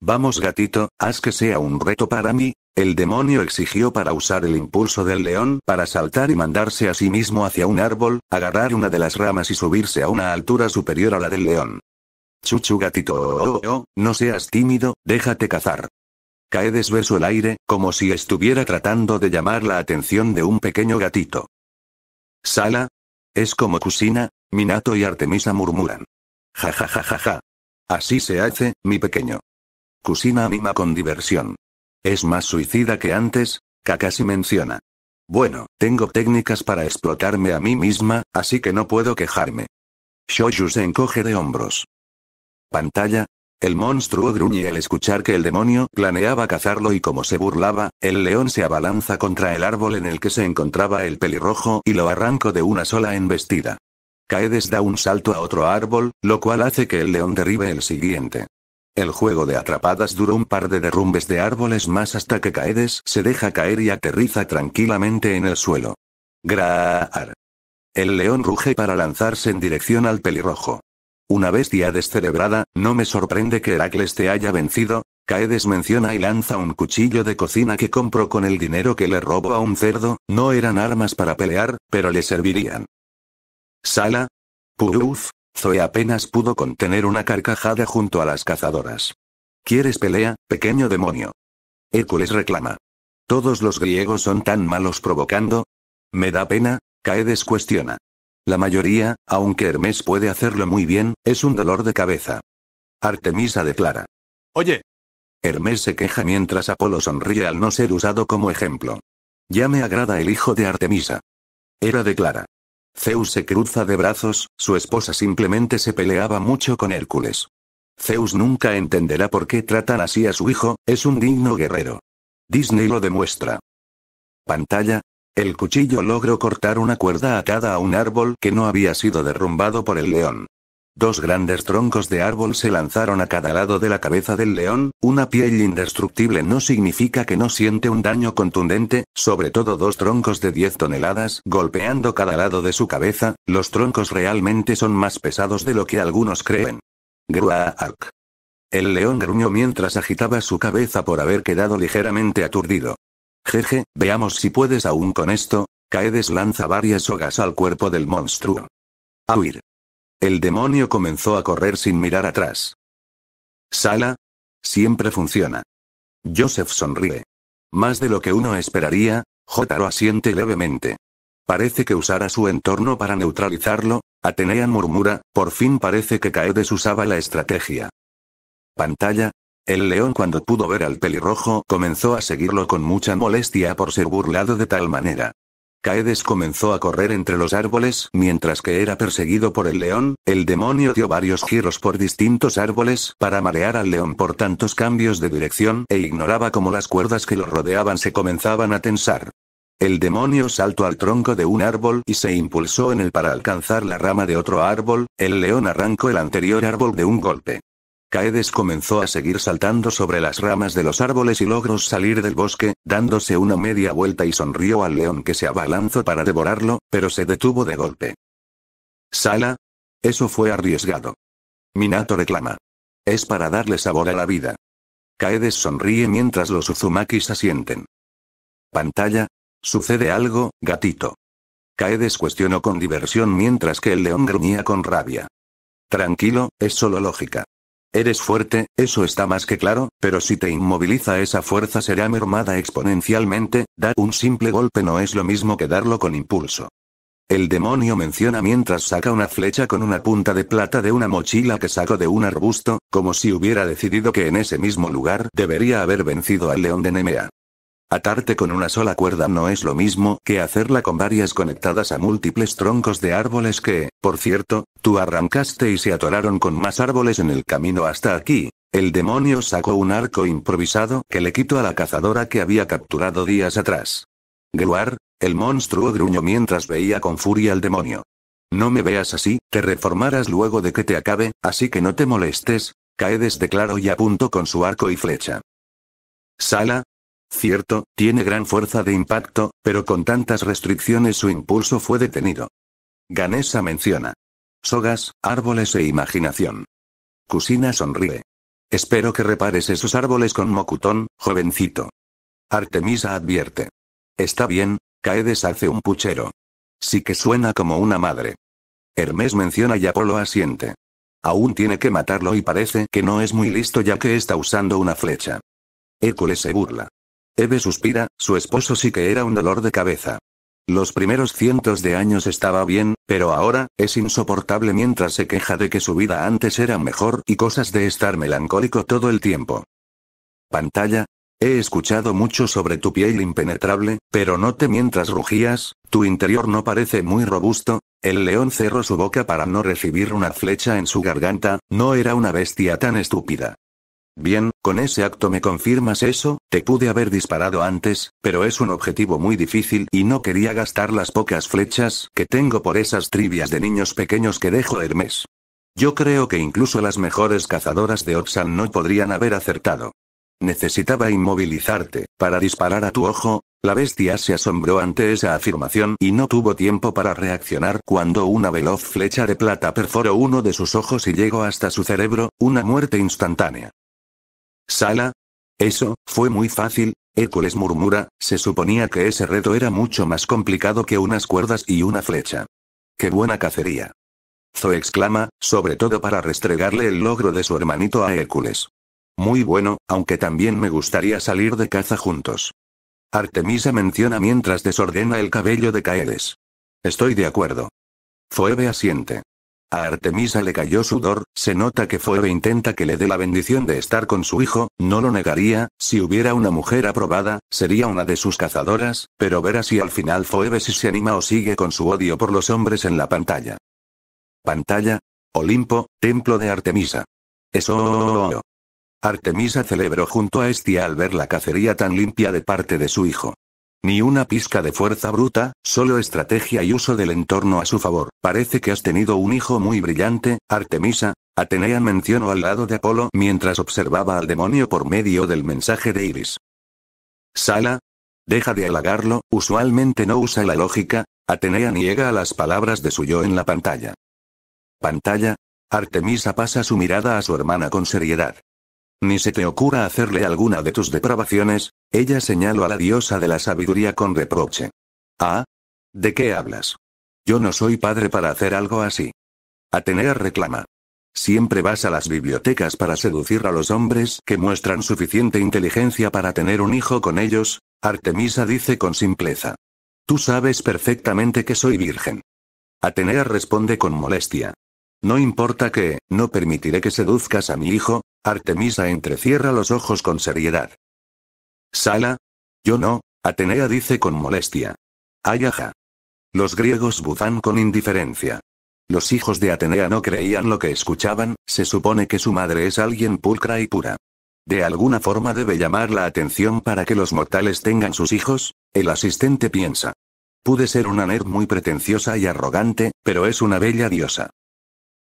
Speaker 1: Vamos gatito, haz que sea un reto para mí. El demonio exigió para usar el impulso del león para saltar y mandarse a sí mismo hacia un árbol, agarrar una de las ramas y subirse a una altura superior a la del león. Chuchu gatito, oh, oh, oh, oh no seas tímido, déjate cazar. Cae desverso el aire, como si estuviera tratando de llamar la atención de un pequeño gatito. Sala. Es como cocina, Minato y Artemisa murmuran. Ja ja ja ja ja. Así se hace, mi pequeño. Cusina anima con diversión. Es más suicida que antes, Kakashi menciona. Bueno, tengo técnicas para explotarme a mí misma, así que no puedo quejarme. Shoyu se encoge de hombros. Pantalla. El monstruo gruñe al escuchar que el demonio planeaba cazarlo y como se burlaba, el león se abalanza contra el árbol en el que se encontraba el pelirrojo y lo arranco de una sola embestida. Caedes da un salto a otro árbol, lo cual hace que el león derribe el siguiente. El juego de atrapadas duró un par de derrumbes de árboles más hasta que Caedes se deja caer y aterriza tranquilamente en el suelo. Graar. El león ruge para lanzarse en dirección al pelirrojo. Una bestia descelebrada, no me sorprende que Heracles te haya vencido. Caedes menciona y lanza un cuchillo de cocina que compró con el dinero que le robó a un cerdo, no eran armas para pelear, pero le servirían. Sala. Puruz, Zoe apenas pudo contener una carcajada junto a las cazadoras. ¿Quieres pelea, pequeño demonio? Hércules reclama. ¿Todos los griegos son tan malos provocando? Me da pena, Caedes cuestiona. La mayoría, aunque Hermes puede hacerlo muy bien, es un dolor de cabeza. Artemisa declara. Oye. Hermes se queja mientras Apolo sonríe al no ser usado como ejemplo. Ya me agrada el hijo de Artemisa. Era declara. Zeus se cruza de brazos, su esposa simplemente se peleaba mucho con Hércules. Zeus nunca entenderá por qué tratan así a su hijo, es un digno guerrero. Disney lo demuestra. Pantalla. El cuchillo logró cortar una cuerda atada a un árbol que no había sido derrumbado por el león. Dos grandes troncos de árbol se lanzaron a cada lado de la cabeza del león, una piel indestructible no significa que no siente un daño contundente, sobre todo dos troncos de 10 toneladas golpeando cada lado de su cabeza, los troncos realmente son más pesados de lo que algunos creen. Gruaak. El león gruñó mientras agitaba su cabeza por haber quedado ligeramente aturdido. Jeje, veamos si puedes aún con esto, Caedes lanza varias sogas al cuerpo del monstruo. Auir. El demonio comenzó a correr sin mirar atrás. Sala. Siempre funciona. Joseph sonríe. Más de lo que uno esperaría, lo asiente levemente. Parece que usara su entorno para neutralizarlo, Atenea murmura, por fin parece que Caedes usaba la estrategia. Pantalla. El león cuando pudo ver al pelirrojo comenzó a seguirlo con mucha molestia por ser burlado de tal manera. Caedes comenzó a correr entre los árboles mientras que era perseguido por el león, el demonio dio varios giros por distintos árboles para marear al león por tantos cambios de dirección e ignoraba cómo las cuerdas que lo rodeaban se comenzaban a tensar. El demonio saltó al tronco de un árbol y se impulsó en él para alcanzar la rama de otro árbol, el león arrancó el anterior árbol de un golpe. Caedes comenzó a seguir saltando sobre las ramas de los árboles y logró salir del bosque, dándose una media vuelta y sonrió al león que se abalanzó para devorarlo, pero se detuvo de golpe. Sala. Eso fue arriesgado. Minato reclama. Es para darle sabor a la vida. Caedes sonríe mientras los se asienten. Pantalla. Sucede algo, gatito. Caedes cuestionó con diversión mientras que el león gruñía con rabia. Tranquilo, es solo lógica. Eres fuerte, eso está más que claro, pero si te inmoviliza esa fuerza será mermada exponencialmente, dar un simple golpe no es lo mismo que darlo con impulso. El demonio menciona mientras saca una flecha con una punta de plata de una mochila que sacó de un arbusto, como si hubiera decidido que en ese mismo lugar debería haber vencido al león de Nemea. Atarte con una sola cuerda no es lo mismo que hacerla con varias conectadas a múltiples troncos de árboles que, por cierto, tú arrancaste y se atoraron con más árboles en el camino hasta aquí. El demonio sacó un arco improvisado que le quitó a la cazadora que había capturado días atrás. Gruar, el monstruo gruñó mientras veía con furia al demonio. No me veas así, te reformarás luego de que te acabe, así que no te molestes. Caedes claro y apuntó con su arco y flecha. Sala, Cierto, tiene gran fuerza de impacto, pero con tantas restricciones su impulso fue detenido. Ganesa menciona. Sogas, árboles e imaginación. Cusina sonríe. Espero que repares esos árboles con mocutón, jovencito. Artemisa advierte. Está bien, Caedes hace un puchero. Sí que suena como una madre. Hermes menciona y Apolo asiente. Aún tiene que matarlo y parece que no es muy listo ya que está usando una flecha. Hércules se burla. Eve suspira, su esposo sí que era un dolor de cabeza. Los primeros cientos de años estaba bien, pero ahora, es insoportable mientras se queja de que su vida antes era mejor y cosas de estar melancólico todo el tiempo. Pantalla. He escuchado mucho sobre tu piel impenetrable, pero note mientras rugías, tu interior no parece muy robusto. El león cerró su boca para no recibir una flecha en su garganta, no era una bestia tan estúpida. Bien, con ese acto me confirmas eso, te pude haber disparado antes, pero es un objetivo muy difícil y no quería gastar las pocas flechas que tengo por esas trivias de niños pequeños que dejo Hermes. Yo creo que incluso las mejores cazadoras de Oxan no podrían haber acertado. Necesitaba inmovilizarte, para disparar a tu ojo. La bestia se asombró ante esa afirmación y no tuvo tiempo para reaccionar cuando una veloz flecha de plata perforó uno de sus ojos y llegó hasta su cerebro, una muerte instantánea. Sala. Eso, fue muy fácil, Hércules murmura, se suponía que ese reto era mucho más complicado que unas cuerdas y una flecha. ¡Qué buena cacería! Zoe exclama, sobre todo para restregarle el logro de su hermanito a Hércules. Muy bueno, aunque también me gustaría salir de caza juntos. Artemisa menciona mientras desordena el cabello de Caeles. Estoy de acuerdo. Zoebe asiente. A Artemisa le cayó sudor, se nota que Foebe e intenta que le dé la bendición de estar con su hijo, no lo negaría, si hubiera una mujer aprobada, sería una de sus cazadoras, pero verá si al final Foebe si se anima o sigue con su odio por los hombres en la pantalla. Pantalla. Olimpo, templo de Artemisa. Eso. Oh, oh, oh, Artemisa celebró junto a Estia al ver la cacería tan limpia de parte de su hijo. Ni una pizca de fuerza bruta, solo estrategia y uso del entorno a su favor. Parece que has tenido un hijo muy brillante, Artemisa. Atenea mencionó al lado de Apolo mientras observaba al demonio por medio del mensaje de Iris. Sala. Deja de halagarlo, usualmente no usa la lógica, Atenea niega a las palabras de su yo en la pantalla. Pantalla. Artemisa pasa su mirada a su hermana con seriedad. Ni se te ocurra hacerle alguna de tus depravaciones, ella señaló a la diosa de la sabiduría con reproche. ¿Ah? ¿De qué hablas? Yo no soy padre para hacer algo así. Atenea reclama. Siempre vas a las bibliotecas para seducir a los hombres que muestran suficiente inteligencia para tener un hijo con ellos, Artemisa dice con simpleza. Tú sabes perfectamente que soy virgen. Atenea responde con molestia. No importa que, no permitiré que seduzcas a mi hijo, Artemisa entrecierra los ojos con seriedad. ¿Sala? Yo no, Atenea dice con molestia. Ayaja. Los griegos buzan con indiferencia. Los hijos de Atenea no creían lo que escuchaban, se supone que su madre es alguien pulcra y pura. De alguna forma debe llamar la atención para que los mortales tengan sus hijos, el asistente piensa. Pude ser una nerd muy pretenciosa y arrogante, pero es una bella diosa.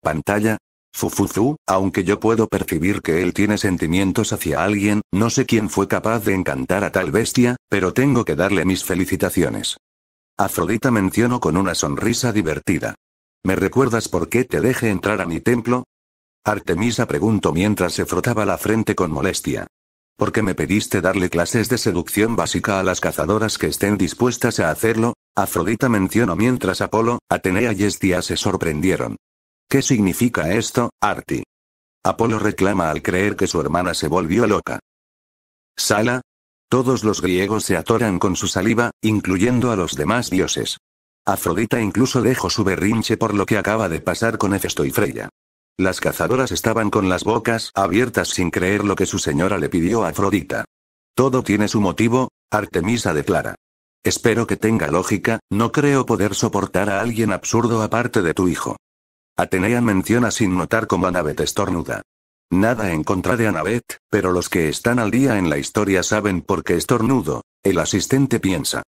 Speaker 1: Pantalla, Fufuzu, aunque yo puedo percibir que él tiene sentimientos hacia alguien, no sé quién fue capaz de encantar a tal bestia, pero tengo que darle mis felicitaciones. Afrodita mencionó con una sonrisa divertida. ¿Me recuerdas por qué te dejé entrar a mi templo? Artemisa preguntó mientras se frotaba la frente con molestia. ¿Por qué me pediste darle clases de seducción básica a las cazadoras que estén dispuestas a hacerlo? Afrodita mencionó mientras Apolo, Atenea y Estia se sorprendieron. ¿Qué significa esto, Arti? Apolo reclama al creer que su hermana se volvió loca. Sala. Todos los griegos se atoran con su saliva, incluyendo a los demás dioses. Afrodita incluso dejó su berrinche por lo que acaba de pasar con Hefesto y Freya. Las cazadoras estaban con las bocas abiertas sin creer lo que su señora le pidió a Afrodita. Todo tiene su motivo, Artemisa declara. Espero que tenga lógica, no creo poder soportar a alguien absurdo aparte de tu hijo. Atenea menciona sin notar cómo Anabet estornuda. Nada en contra de Anabet, pero los que están al día en la historia saben por qué estornudo, el asistente piensa.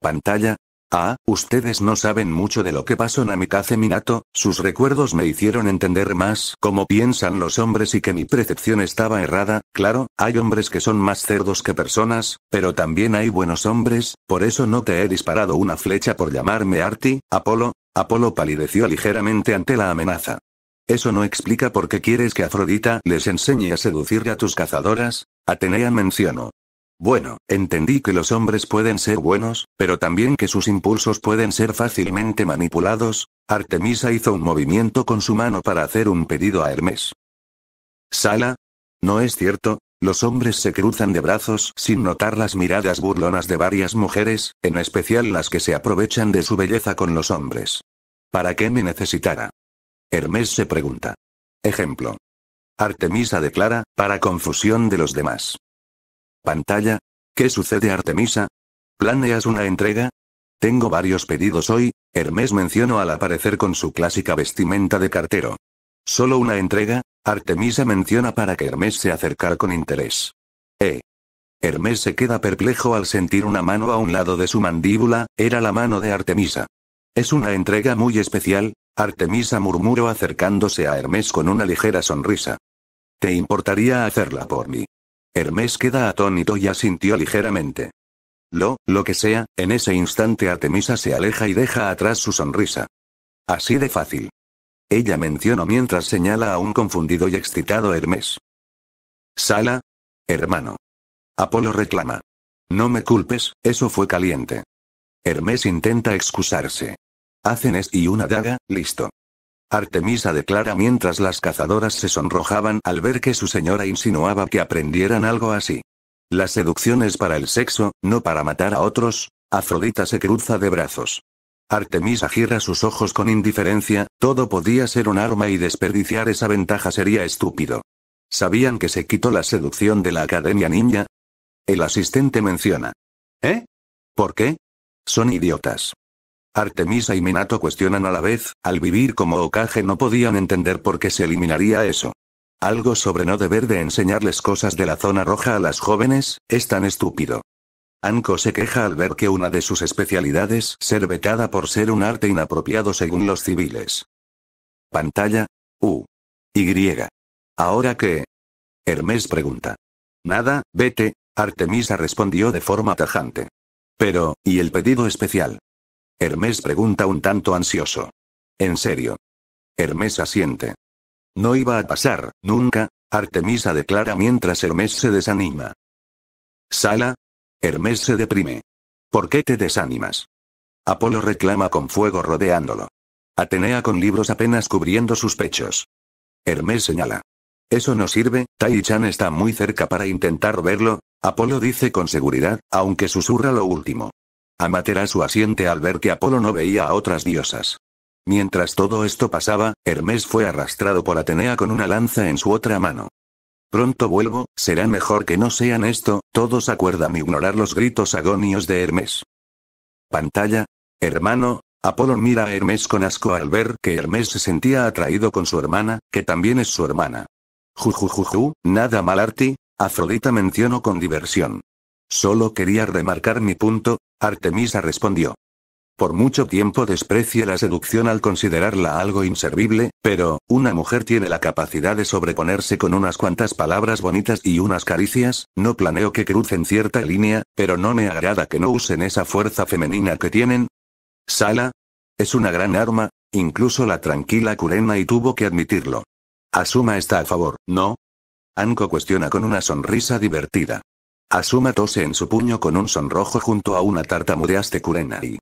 Speaker 1: Pantalla. Ah, ustedes no saben mucho de lo que pasó en Namikaze Minato, sus recuerdos me hicieron entender más cómo piensan los hombres y que mi percepción estaba errada, claro, hay hombres que son más cerdos que personas, pero también hay buenos hombres, por eso no te he disparado una flecha por llamarme Arti, Apolo, Apolo palideció ligeramente ante la amenaza. Eso no explica por qué quieres que Afrodita les enseñe a seducir a tus cazadoras, Atenea mencionó. Bueno, entendí que los hombres pueden ser buenos, pero también que sus impulsos pueden ser fácilmente manipulados. Artemisa hizo un movimiento con su mano para hacer un pedido a Hermes. Sala. ¿No es cierto? Los hombres se cruzan de brazos sin notar las miradas burlonas de varias mujeres, en especial las que se aprovechan de su belleza con los hombres. ¿Para qué me necesitara? Hermes se pregunta. Ejemplo. Artemisa declara, para confusión de los demás. Pantalla. ¿Qué sucede Artemisa? ¿Planeas una entrega? Tengo varios pedidos hoy, Hermes mencionó al aparecer con su clásica vestimenta de cartero. ¿Solo una entrega? Artemisa menciona para que Hermes se acercar con interés. Eh. Hermes se queda perplejo al sentir una mano a un lado de su mandíbula, era la mano de Artemisa. Es una entrega muy especial, Artemisa murmuró acercándose a Hermes con una ligera sonrisa. ¿Te importaría hacerla por mí? Hermes queda atónito y asintió ligeramente. Lo, lo que sea, en ese instante Artemisa se aleja y deja atrás su sonrisa. Así de fácil. Ella mencionó mientras señala a un confundido y excitado Hermes. Sala. Hermano. Apolo reclama. No me culpes, eso fue caliente. Hermes intenta excusarse. Hacen es y una daga, listo. Artemisa declara mientras las cazadoras se sonrojaban al ver que su señora insinuaba que aprendieran algo así. La seducción es para el sexo, no para matar a otros. Afrodita se cruza de brazos. Artemisa gira sus ojos con indiferencia, todo podía ser un arma y desperdiciar esa ventaja sería estúpido. ¿Sabían que se quitó la seducción de la Academia Ninja? El asistente menciona. ¿Eh? ¿Por qué? Son idiotas. Artemisa y Minato cuestionan a la vez, al vivir como ocaje no podían entender por qué se eliminaría eso. Algo sobre no deber de enseñarles cosas de la zona roja a las jóvenes, es tan estúpido se queja al ver que una de sus especialidades ser vetada por ser un arte inapropiado según los civiles. Pantalla. U. Y. ¿Ahora qué? Hermes pregunta. Nada, vete, Artemisa respondió de forma tajante. Pero, ¿y el pedido especial? Hermes pregunta un tanto ansioso. ¿En serio? Hermes asiente. No iba a pasar, nunca, Artemisa declara mientras Hermes se desanima. Sala, Hermes se deprime. ¿Por qué te desanimas? Apolo reclama con fuego rodeándolo. Atenea con libros apenas cubriendo sus pechos. Hermes señala. Eso no sirve, Tai-chan está muy cerca para intentar verlo, Apolo dice con seguridad, aunque susurra lo último. su asiente al ver que Apolo no veía a otras diosas. Mientras todo esto pasaba, Hermes fue arrastrado por Atenea con una lanza en su otra mano. Pronto vuelvo, será mejor que no sean esto, todos acuerdan ignorar los gritos agonios de Hermes. Pantalla. Hermano, Apolo mira a Hermes con asco al ver que Hermes se sentía atraído con su hermana, que también es su hermana. Jujujuju, nada mal Arti, Afrodita mencionó con diversión. Solo quería remarcar mi punto, Artemisa respondió. Por mucho tiempo desprecie la seducción al considerarla algo inservible, pero, una mujer tiene la capacidad de sobreponerse con unas cuantas palabras bonitas y unas caricias, no planeo que crucen cierta línea, pero no me agrada que no usen esa fuerza femenina que tienen. Sala. Es una gran arma, incluso la tranquila Curena y tuvo que admitirlo. Asuma está a favor, ¿no? Anko cuestiona con una sonrisa divertida. Asuma tose en su puño con un sonrojo junto a una tartamudeaste Curena y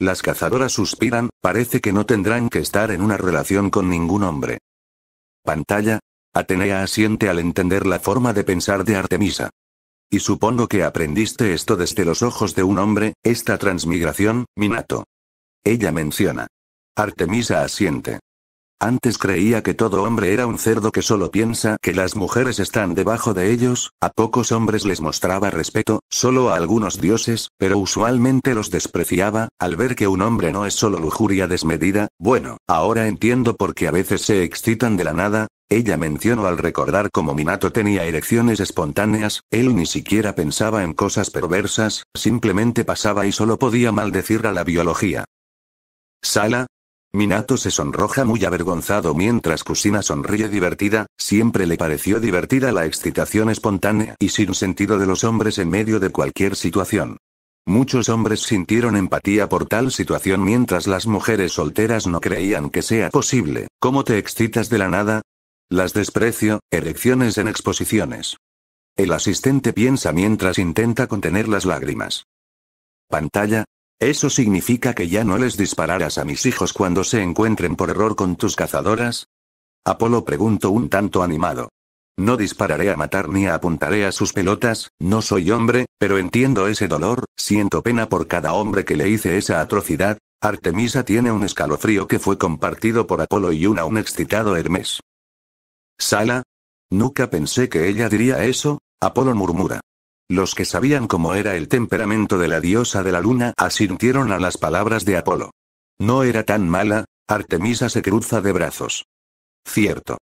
Speaker 1: las cazadoras suspiran, parece que no tendrán que estar en una relación con ningún hombre. Pantalla. Atenea asiente al entender la forma de pensar de Artemisa. Y supongo que aprendiste esto desde los ojos de un hombre, esta transmigración, Minato. Ella menciona. Artemisa asiente. Antes creía que todo hombre era un cerdo que solo piensa que las mujeres están debajo de ellos, a pocos hombres les mostraba respeto, solo a algunos dioses, pero usualmente los despreciaba, al ver que un hombre no es solo lujuria desmedida, bueno, ahora entiendo por qué a veces se excitan de la nada, ella mencionó al recordar cómo Minato tenía erecciones espontáneas, él ni siquiera pensaba en cosas perversas, simplemente pasaba y solo podía maldecir a la biología. Sala, Minato se sonroja muy avergonzado mientras Kusina sonríe divertida, siempre le pareció divertida la excitación espontánea y sin sentido de los hombres en medio de cualquier situación. Muchos hombres sintieron empatía por tal situación mientras las mujeres solteras no creían que sea posible. ¿Cómo te excitas de la nada? Las desprecio, erecciones en exposiciones. El asistente piensa mientras intenta contener las lágrimas. Pantalla, ¿Eso significa que ya no les dispararás a mis hijos cuando se encuentren por error con tus cazadoras? Apolo preguntó un tanto animado. No dispararé a matar ni apuntaré a sus pelotas, no soy hombre, pero entiendo ese dolor, siento pena por cada hombre que le hice esa atrocidad. Artemisa tiene un escalofrío que fue compartido por Apolo y una un excitado Hermes. Sala. Nunca pensé que ella diría eso, Apolo murmura. Los que sabían cómo era el temperamento de la diosa de la luna asintieron a las palabras de Apolo. No era tan mala, Artemisa se cruza de brazos. Cierto.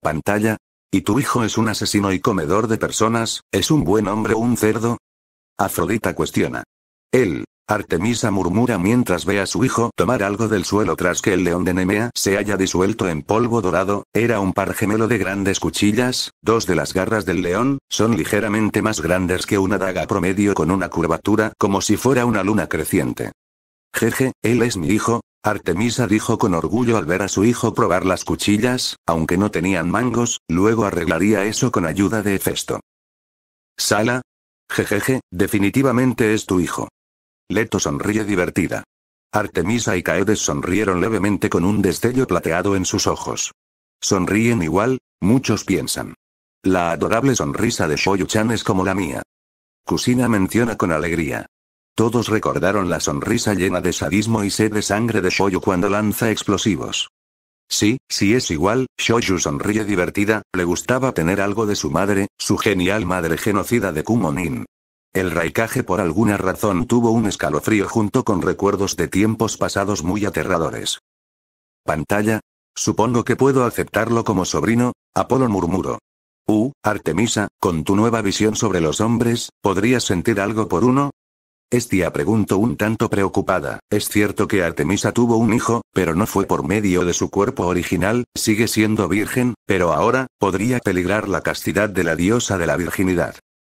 Speaker 1: Pantalla. ¿Y tu hijo es un asesino y comedor de personas, es un buen hombre o un cerdo? Afrodita cuestiona. Él, Artemisa murmura mientras ve a su hijo tomar algo del suelo tras que el león de Nemea se haya disuelto en polvo dorado, era un par gemelo de grandes cuchillas, dos de las garras del león, son ligeramente más grandes que una daga promedio con una curvatura como si fuera una luna creciente. Jeje, él es mi hijo, Artemisa dijo con orgullo al ver a su hijo probar las cuchillas, aunque no tenían mangos, luego arreglaría eso con ayuda de Hefesto. Sala. Jejeje, definitivamente es tu hijo. Leto sonríe divertida. Artemisa y Caedes sonrieron levemente con un destello plateado en sus ojos. Sonríen igual, muchos piensan. La adorable sonrisa de Shoyu-chan es como la mía. Kusina menciona con alegría. Todos recordaron la sonrisa llena de sadismo y sed de sangre de Shoyu cuando lanza explosivos. Sí, sí es igual, Shoyu sonríe divertida, le gustaba tener algo de su madre, su genial madre genocida de Kumonin. El raicaje por alguna razón tuvo un escalofrío junto con recuerdos de tiempos pasados muy aterradores. Pantalla. Supongo que puedo aceptarlo como sobrino, Apolo murmuró. Uh, Artemisa, con tu nueva visión sobre los hombres, ¿podrías sentir algo por uno? Estia preguntó un tanto preocupada. Es cierto que Artemisa tuvo un hijo, pero no fue por medio de su cuerpo original, sigue siendo virgen, pero ahora, podría peligrar la castidad de la diosa de la virginidad.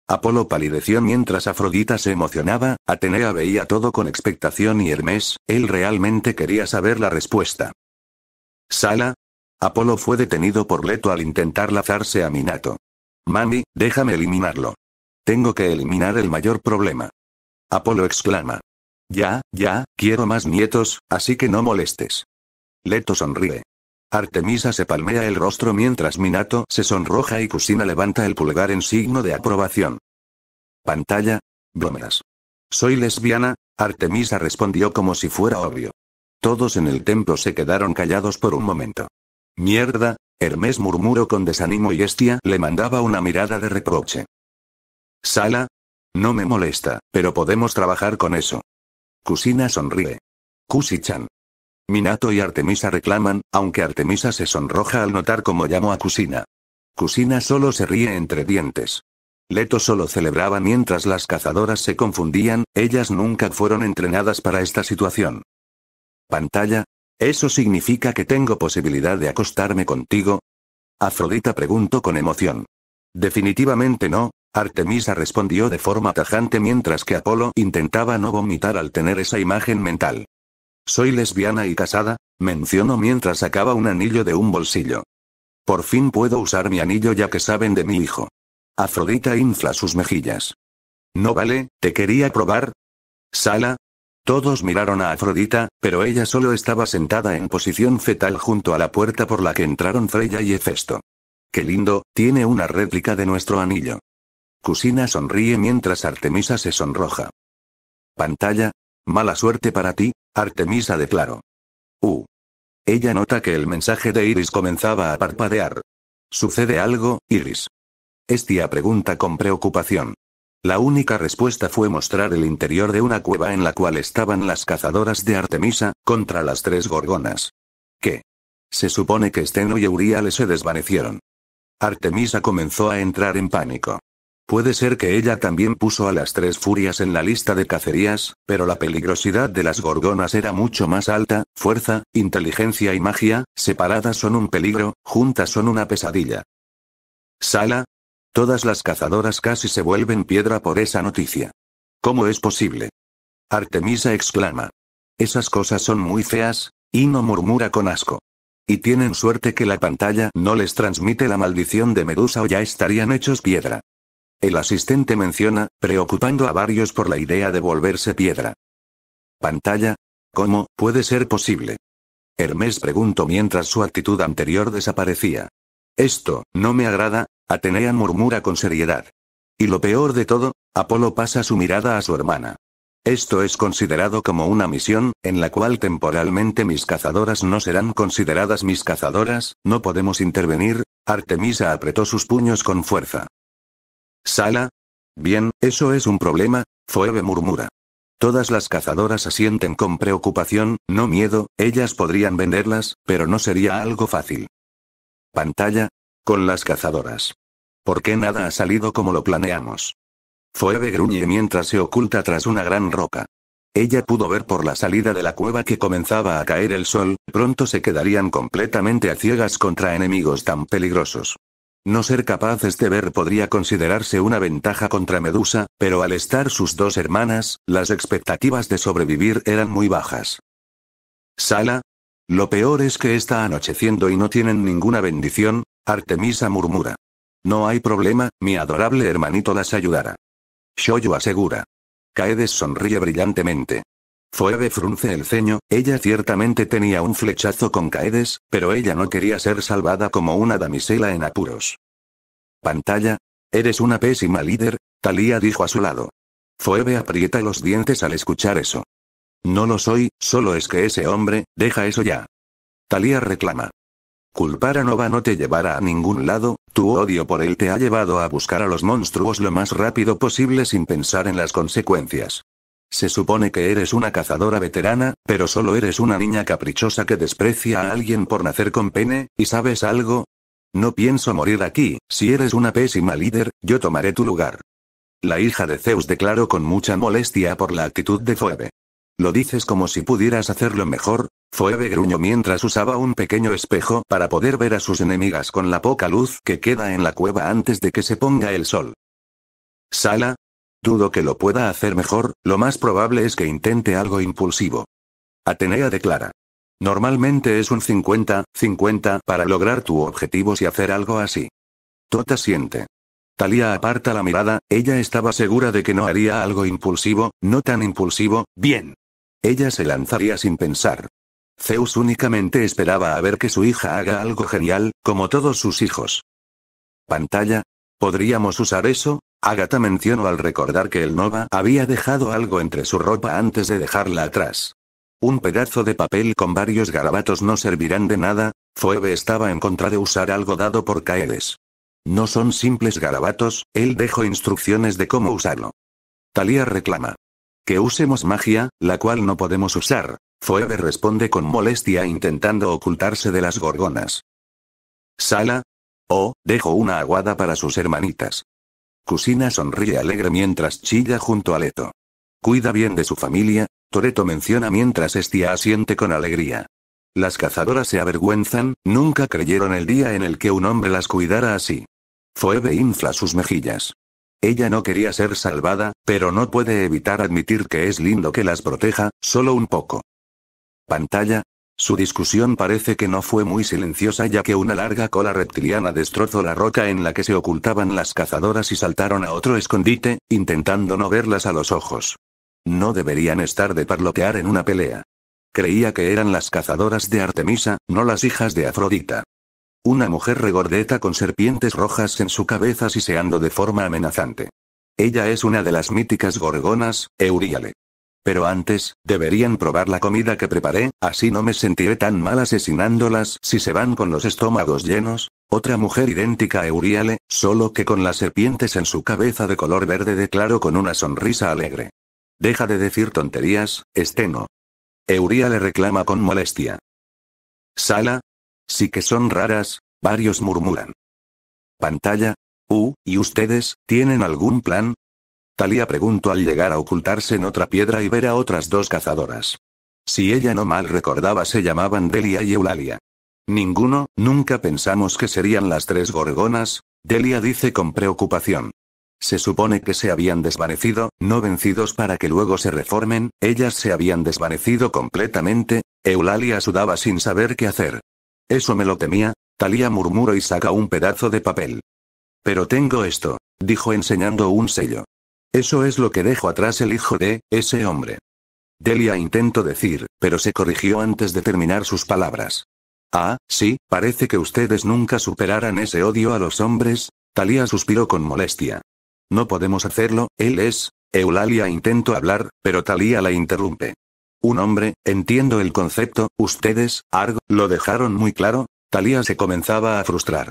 Speaker 1: Apolo palideció mientras Afrodita se emocionaba, Atenea veía todo con expectación y Hermes, él realmente quería saber la respuesta. Sala. Apolo fue detenido por Leto al intentar lazarse a Minato. Mami, déjame eliminarlo. Tengo que eliminar el mayor problema. Apolo exclama. Ya, ya, quiero más nietos, así que no molestes. Leto sonríe. Artemisa se palmea el rostro mientras Minato se sonroja y Kusina levanta el pulgar en signo de aprobación. Pantalla. Bromeras. Soy lesbiana, Artemisa respondió como si fuera obvio. Todos en el templo se quedaron callados por un momento. Mierda, Hermes murmuró con desánimo y Estia le mandaba una mirada de reproche. Sala. No me molesta, pero podemos trabajar con eso. Kusina sonríe. Kusichan. Minato y Artemisa reclaman, aunque Artemisa se sonroja al notar cómo llamó a Kusina. Cusina solo se ríe entre dientes. Leto solo celebraba mientras las cazadoras se confundían, ellas nunca fueron entrenadas para esta situación. Pantalla. ¿Eso significa que tengo posibilidad de acostarme contigo? Afrodita preguntó con emoción. Definitivamente no, Artemisa respondió de forma tajante mientras que Apolo intentaba no vomitar al tener esa imagen mental. Soy lesbiana y casada, menciono mientras sacaba un anillo de un bolsillo. Por fin puedo usar mi anillo ya que saben de mi hijo. Afrodita infla sus mejillas. No vale, te quería probar. Sala. Todos miraron a Afrodita, pero ella solo estaba sentada en posición fetal junto a la puerta por la que entraron Freya y Hefesto. Qué lindo, tiene una réplica de nuestro anillo. Cusina sonríe mientras Artemisa se sonroja. Pantalla. Mala suerte para ti, Artemisa declaró. U. Ella nota que el mensaje de Iris comenzaba a parpadear. ¿Sucede algo, Iris? Estia pregunta con preocupación. La única respuesta fue mostrar el interior de una cueva en la cual estaban las cazadoras de Artemisa, contra las tres gorgonas. ¿Qué? Se supone que Steno y Euriale se desvanecieron. Artemisa comenzó a entrar en pánico. Puede ser que ella también puso a las tres furias en la lista de cacerías, pero la peligrosidad de las gorgonas era mucho más alta, fuerza, inteligencia y magia, separadas son un peligro, juntas son una pesadilla. Sala. Todas las cazadoras casi se vuelven piedra por esa noticia. ¿Cómo es posible? Artemisa exclama. Esas cosas son muy feas, y no murmura con asco. Y tienen suerte que la pantalla no les transmite la maldición de Medusa o ya estarían hechos piedra. El asistente menciona, preocupando a varios por la idea de volverse piedra. Pantalla. ¿Cómo puede ser posible? Hermes preguntó mientras su actitud anterior desaparecía. Esto, no me agrada, Atenea murmura con seriedad. Y lo peor de todo, Apolo pasa su mirada a su hermana. Esto es considerado como una misión, en la cual temporalmente mis cazadoras no serán consideradas mis cazadoras, no podemos intervenir. Artemisa apretó sus puños con fuerza. ¿Sala? Bien, eso es un problema, Fuebe murmura. Todas las cazadoras asienten con preocupación, no miedo, ellas podrían venderlas, pero no sería algo fácil. Pantalla. Con las cazadoras. ¿Por qué nada ha salido como lo planeamos? Fuebe gruñe mientras se oculta tras una gran roca. Ella pudo ver por la salida de la cueva que comenzaba a caer el sol, pronto se quedarían completamente a ciegas contra enemigos tan peligrosos. No ser capaces de ver podría considerarse una ventaja contra Medusa, pero al estar sus dos hermanas, las expectativas de sobrevivir eran muy bajas. Sala. Lo peor es que está anocheciendo y no tienen ninguna bendición, Artemisa murmura. No hay problema, mi adorable hermanito las ayudará. Shoyo asegura. Caedes sonríe brillantemente. Foebe frunce el ceño, ella ciertamente tenía un flechazo con Caedes, pero ella no quería ser salvada como una damisela en apuros. Pantalla. Eres una pésima líder, Talía dijo a su lado. Foebe aprieta los dientes al escuchar eso. No lo soy, solo es que ese hombre, deja eso ya. Talía reclama. Culpar a Nova no te llevará a ningún lado, tu odio por él te ha llevado a buscar a los monstruos lo más rápido posible sin pensar en las consecuencias. Se supone que eres una cazadora veterana, pero solo eres una niña caprichosa que desprecia a alguien por nacer con pene, ¿y sabes algo? No pienso morir aquí, si eres una pésima líder, yo tomaré tu lugar. La hija de Zeus declaró con mucha molestia por la actitud de Phoebe. ¿Lo dices como si pudieras hacerlo mejor? Phoebe gruñó mientras usaba un pequeño espejo para poder ver a sus enemigas con la poca luz que queda en la cueva antes de que se ponga el sol. Sala, Dudo que lo pueda hacer mejor, lo más probable es que intente algo impulsivo. Atenea declara. Normalmente es un 50-50 para lograr tu objetivo si hacer algo así. Tota siente. Talía aparta la mirada, ella estaba segura de que no haría algo impulsivo, no tan impulsivo, bien. Ella se lanzaría sin pensar. Zeus únicamente esperaba a ver que su hija haga algo genial, como todos sus hijos. Pantalla, ¿Podríamos usar eso? Agatha mencionó al recordar que el Nova había dejado algo entre su ropa antes de dejarla atrás. Un pedazo de papel con varios garabatos no servirán de nada, Fuebe estaba en contra de usar algo dado por Caedes. No son simples garabatos, él dejó instrucciones de cómo usarlo. Talia reclama. Que usemos magia, la cual no podemos usar. Fuebe responde con molestia intentando ocultarse de las gorgonas. Sala, Oh, dejo una aguada para sus hermanitas. Cusina sonríe alegre mientras chilla junto a Leto. Cuida bien de su familia, Toreto menciona mientras Estia asiente con alegría. Las cazadoras se avergüenzan, nunca creyeron el día en el que un hombre las cuidara así. Fuebe infla sus mejillas. Ella no quería ser salvada, pero no puede evitar admitir que es lindo que las proteja, solo un poco. Pantalla, su discusión parece que no fue muy silenciosa ya que una larga cola reptiliana destrozó la roca en la que se ocultaban las cazadoras y saltaron a otro escondite, intentando no verlas a los ojos. No deberían estar de parlotear en una pelea. Creía que eran las cazadoras de Artemisa, no las hijas de Afrodita. Una mujer regordeta con serpientes rojas en su cabeza siseando de forma amenazante. Ella es una de las míticas gorgonas, Euríale. Pero antes, deberían probar la comida que preparé, así no me sentiré tan mal asesinándolas si se van con los estómagos llenos. Otra mujer idéntica a Euríale, solo que con las serpientes en su cabeza de color verde claro con una sonrisa alegre. Deja de decir tonterías, Esteno. Euríale reclama con molestia. Sala. Sí que son raras, varios murmuran. Pantalla. Uh, ¿y ustedes, tienen algún plan? Talía preguntó al llegar a ocultarse en otra piedra y ver a otras dos cazadoras. Si ella no mal recordaba se llamaban Delia y Eulalia. Ninguno, nunca pensamos que serían las tres gorgonas, Delia dice con preocupación. Se supone que se habían desvanecido, no vencidos para que luego se reformen, ellas se habían desvanecido completamente, Eulalia sudaba sin saber qué hacer. Eso me lo temía, Talía murmuró y saca un pedazo de papel. Pero tengo esto, dijo enseñando un sello. Eso es lo que dejó atrás el hijo de, ese hombre. Delia intentó decir, pero se corrigió antes de terminar sus palabras. Ah, sí, parece que ustedes nunca superaran ese odio a los hombres, Talía suspiró con molestia. No podemos hacerlo, él es. Eulalia intentó hablar, pero Talía la interrumpe. Un hombre, entiendo el concepto, ustedes, Argo, lo dejaron muy claro, Talía se comenzaba a frustrar.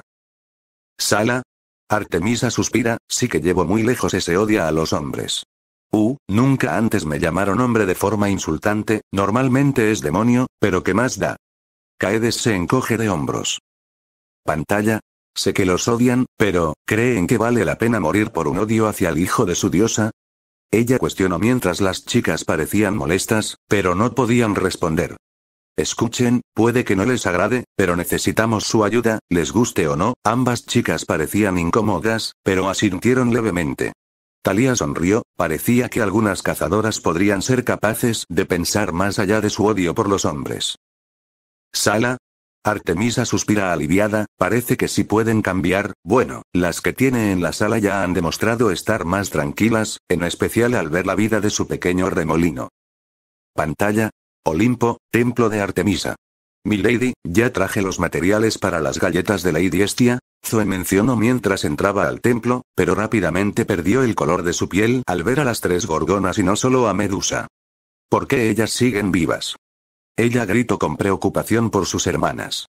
Speaker 1: Sala, Artemisa suspira, sí que llevo muy lejos ese odio a los hombres. Uh, nunca antes me llamaron hombre de forma insultante, normalmente es demonio, pero ¿qué más da? Caedes se encoge de hombros. Pantalla. Sé que los odian, pero, ¿creen que vale la pena morir por un odio hacia el hijo de su diosa? Ella cuestionó mientras las chicas parecían molestas, pero no podían responder. Escuchen, puede que no les agrade, pero necesitamos su ayuda, les guste o no, ambas chicas parecían incómodas, pero asintieron levemente. Talía sonrió, parecía que algunas cazadoras podrían ser capaces de pensar más allá de su odio por los hombres. Sala. Artemisa suspira aliviada, parece que si pueden cambiar, bueno, las que tiene en la sala ya han demostrado estar más tranquilas, en especial al ver la vida de su pequeño remolino. Pantalla, Olimpo, templo de Artemisa. Milady, ya traje los materiales para las galletas de la idiestia, Zoe mencionó mientras entraba al templo, pero rápidamente perdió el color de su piel al ver a las tres gorgonas y no solo a Medusa. ¿Por qué ellas siguen vivas? Ella gritó con preocupación por sus hermanas.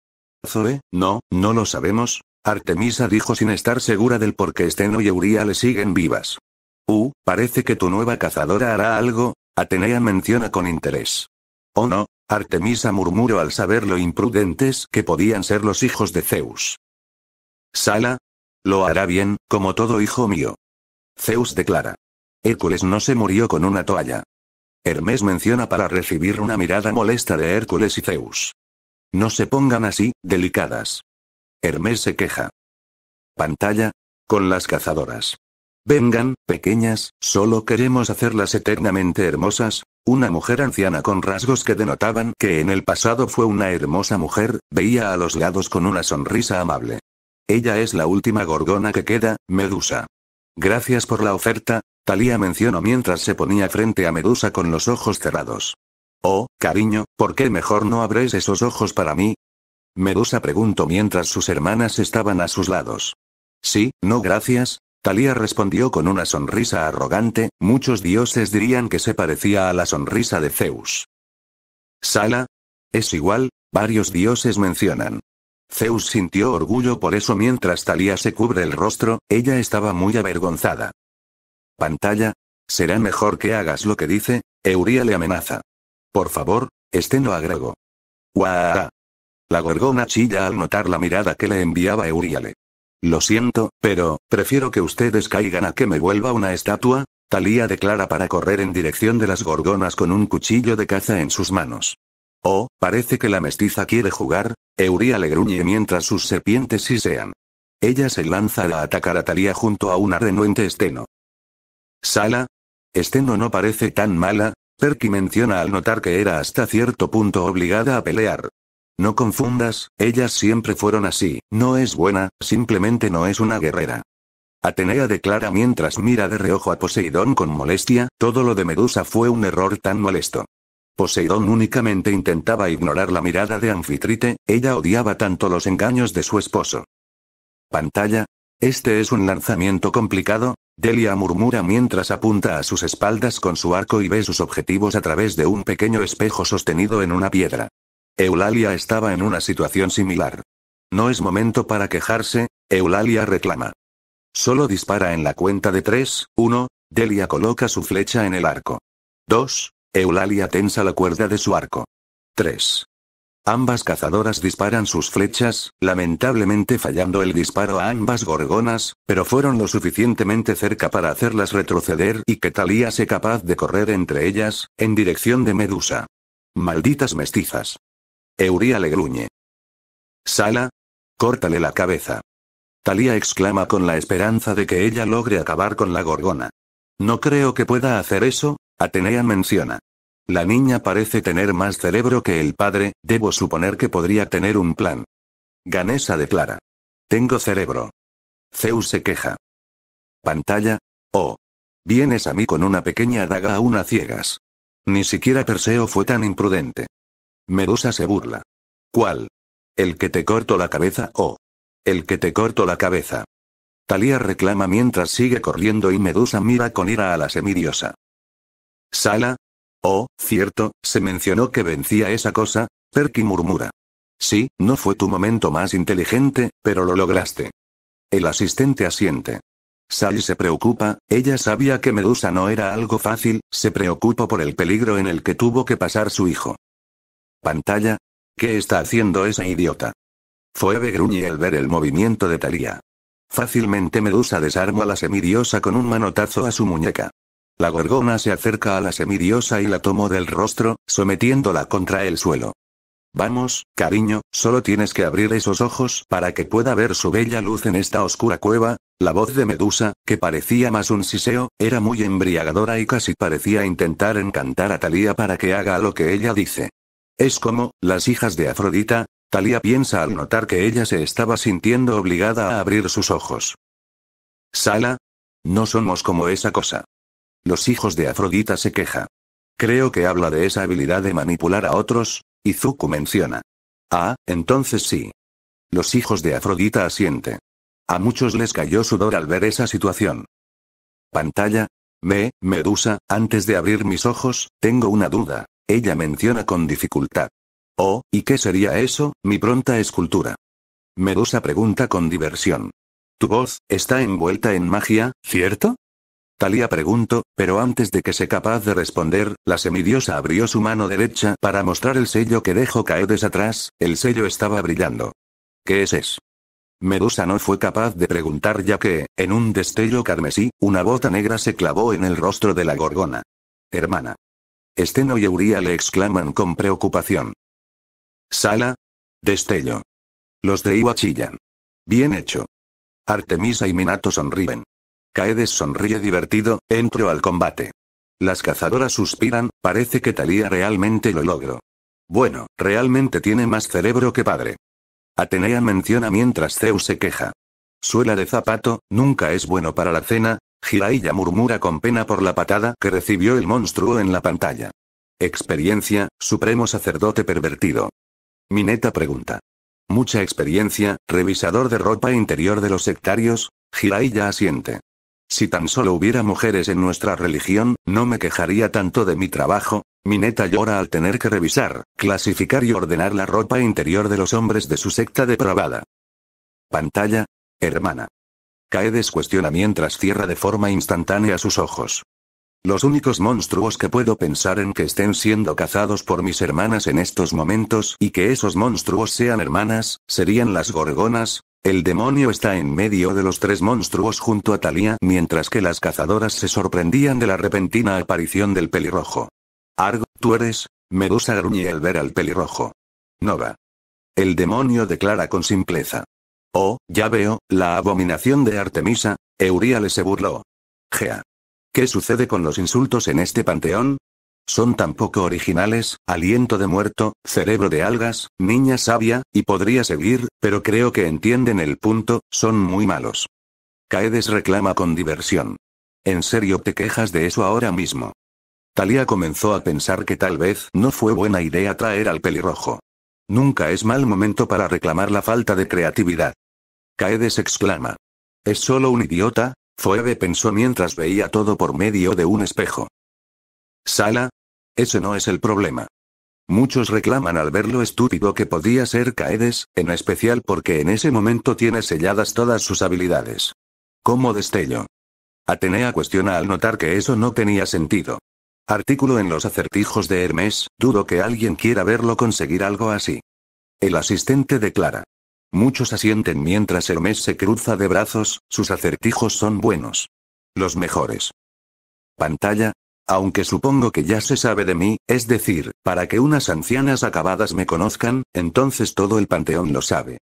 Speaker 1: Zoe, no, no lo sabemos, Artemisa dijo sin estar segura del por qué Esteno y Euría le siguen vivas. Uh, parece que tu nueva cazadora hará algo, Atenea menciona con interés. Oh no, Artemisa murmuró al saber lo imprudentes que podían ser los hijos de Zeus. Sala. Lo hará bien, como todo hijo mío. Zeus declara. Hércules no se murió con una toalla. Hermes menciona para recibir una mirada molesta de Hércules y Zeus. No se pongan así, delicadas. Hermes se queja. Pantalla. Con las cazadoras. Vengan, pequeñas, solo queremos hacerlas eternamente hermosas, una mujer anciana con rasgos que denotaban que en el pasado fue una hermosa mujer, veía a los lados con una sonrisa amable. Ella es la última gorgona que queda, Medusa. Gracias por la oferta, Talía mencionó mientras se ponía frente a Medusa con los ojos cerrados. Oh, cariño, ¿por qué mejor no abres esos ojos para mí? Medusa preguntó mientras sus hermanas estaban a sus lados. Sí, no gracias, Talía respondió con una sonrisa arrogante, muchos dioses dirían que se parecía a la sonrisa de Zeus. Sala. Es igual, varios dioses mencionan. Zeus sintió orgullo por eso mientras Talía se cubre el rostro, ella estaba muy avergonzada. Pantalla. Será mejor que hagas lo que dice, Euríale le amenaza. Por favor, este no agregó. Guau. La gorgona chilla al notar la mirada que le enviaba Euríale. Lo siento, pero, prefiero que ustedes caigan a que me vuelva una estatua, Talía declara para correr en dirección de las gorgonas con un cuchillo de caza en sus manos. Oh, parece que la mestiza quiere jugar, Euría le gruñe mientras sus serpientes sisean. Ella se lanza a atacar a Talía junto a un arrenuente Esteno. Sala. Esteno no parece tan mala, Perky menciona al notar que era hasta cierto punto obligada a pelear. No confundas, ellas siempre fueron así, no es buena, simplemente no es una guerrera. Atenea declara mientras mira de reojo a Poseidón con molestia, todo lo de Medusa fue un error tan molesto. Poseidón únicamente intentaba ignorar la mirada de Anfitrite, ella odiaba tanto los engaños de su esposo. Pantalla. Este es un lanzamiento complicado, Delia murmura mientras apunta a sus espaldas con su arco y ve sus objetivos a través de un pequeño espejo sostenido en una piedra. Eulalia estaba en una situación similar. No es momento para quejarse, Eulalia reclama. Solo dispara en la cuenta de 3, 1, Delia coloca su flecha en el arco. 2, Eulalia tensa la cuerda de su arco. 3. Ambas cazadoras disparan sus flechas, lamentablemente fallando el disparo a ambas gorgonas, pero fueron lo suficientemente cerca para hacerlas retroceder y que Talía sea capaz de correr entre ellas, en dirección de Medusa. Malditas mestizas. Euría le gruñe. Sala. Córtale la cabeza. Talía exclama con la esperanza de que ella logre acabar con la gorgona. No creo que pueda hacer eso, Atenea menciona. La niña parece tener más cerebro que el padre, debo suponer que podría tener un plan. Ganesa declara. Tengo cerebro. Zeus se queja. Pantalla. Oh. Vienes a mí con una pequeña daga a una ciegas. Ni siquiera Perseo fue tan imprudente. Medusa se burla. ¿Cuál? ¿El que te corto la cabeza o? El que te corto la cabeza. Talía reclama mientras sigue corriendo y Medusa mira con ira a la semidiosa. Sala. Oh, cierto, se mencionó que vencía esa cosa, Perky murmura. Sí, no fue tu momento más inteligente, pero lo lograste. El asistente asiente. Sally se preocupa, ella sabía que Medusa no era algo fácil, se preocupó por el peligro en el que tuvo que pasar su hijo. Pantalla. ¿Qué está haciendo esa idiota? Fue gruñe al ver el movimiento de Talía. Fácilmente Medusa desarma a la semidiosa con un manotazo a su muñeca. La gorgona se acerca a la semidiosa y la tomó del rostro, sometiéndola contra el suelo. Vamos, cariño, solo tienes que abrir esos ojos para que pueda ver su bella luz en esta oscura cueva. La voz de Medusa, que parecía más un siseo, era muy embriagadora y casi parecía intentar encantar a Talía para que haga lo que ella dice. Es como, las hijas de Afrodita, Talia piensa al notar que ella se estaba sintiendo obligada a abrir sus ojos. Sala. No somos como esa cosa. Los hijos de Afrodita se queja. Creo que habla de esa habilidad de manipular a otros, Izuku menciona. Ah, entonces sí. Los hijos de Afrodita asiente. A muchos les cayó sudor al ver esa situación. Pantalla. Me, Medusa, antes de abrir mis ojos, tengo una duda. Ella menciona con dificultad. Oh, ¿y qué sería eso, mi pronta escultura? Medusa pregunta con diversión. Tu voz, está envuelta en magia, ¿cierto? Talía preguntó, pero antes de que sea capaz de responder, la semidiosa abrió su mano derecha para mostrar el sello que dejó caer desde atrás, el sello estaba brillando. ¿Qué es eso? Medusa no fue capaz de preguntar ya que, en un destello carmesí, una bota negra se clavó en el rostro de la gorgona. Hermana. Esteno y Euría le exclaman con preocupación. Sala. Destello. Los de Iwa chillan. Bien hecho. Artemisa y Minato sonríen. Caedes sonríe divertido, entro al combate. Las cazadoras suspiran, parece que Talía realmente lo logró. Bueno, realmente tiene más cerebro que padre. Atenea menciona mientras Zeus se queja. Suela de zapato, nunca es bueno para la cena, Jiraiya murmura con pena por la patada que recibió el monstruo en la pantalla. Experiencia, supremo sacerdote pervertido. Mineta pregunta. Mucha experiencia, revisador de ropa interior de los sectarios, Gilailla asiente. Si tan solo hubiera mujeres en nuestra religión, no me quejaría tanto de mi trabajo. Mineta llora al tener que revisar, clasificar y ordenar la ropa interior de los hombres de su secta depravada. Pantalla. Hermana. Caedes cuestiona mientras cierra de forma instantánea sus ojos. Los únicos monstruos que puedo pensar en que estén siendo cazados por mis hermanas en estos momentos y que esos monstruos sean hermanas, serían las gorgonas. El demonio está en medio de los tres monstruos junto a Talía mientras que las cazadoras se sorprendían de la repentina aparición del pelirrojo. Argo, tú eres, Medusa gruñe al ver al pelirrojo. Nova. El demonio declara con simpleza. Oh, ya veo, la abominación de Artemisa, Euríale se burló. Gea. ¿Qué sucede con los insultos en este panteón? Son tan poco originales, aliento de muerto, cerebro de algas, niña sabia, y podría seguir, pero creo que entienden el punto, son muy malos. Caedes reclama con diversión. ¿En serio te quejas de eso ahora mismo? Talía comenzó a pensar que tal vez no fue buena idea traer al pelirrojo. Nunca es mal momento para reclamar la falta de creatividad. Caedes exclama. Es solo un idiota, Fuebe pensó mientras veía todo por medio de un espejo. Sala. Ese no es el problema. Muchos reclaman al ver lo estúpido que podía ser Caedes, en especial porque en ese momento tiene selladas todas sus habilidades. Como destello. Atenea cuestiona al notar que eso no tenía sentido. Artículo en los acertijos de Hermes, dudo que alguien quiera verlo conseguir algo así. El asistente declara. Muchos asienten mientras Hermes se cruza de brazos, sus acertijos son buenos. Los mejores. Pantalla. Aunque supongo que ya se sabe de mí, es decir, para que unas ancianas acabadas me conozcan, entonces todo el panteón lo sabe.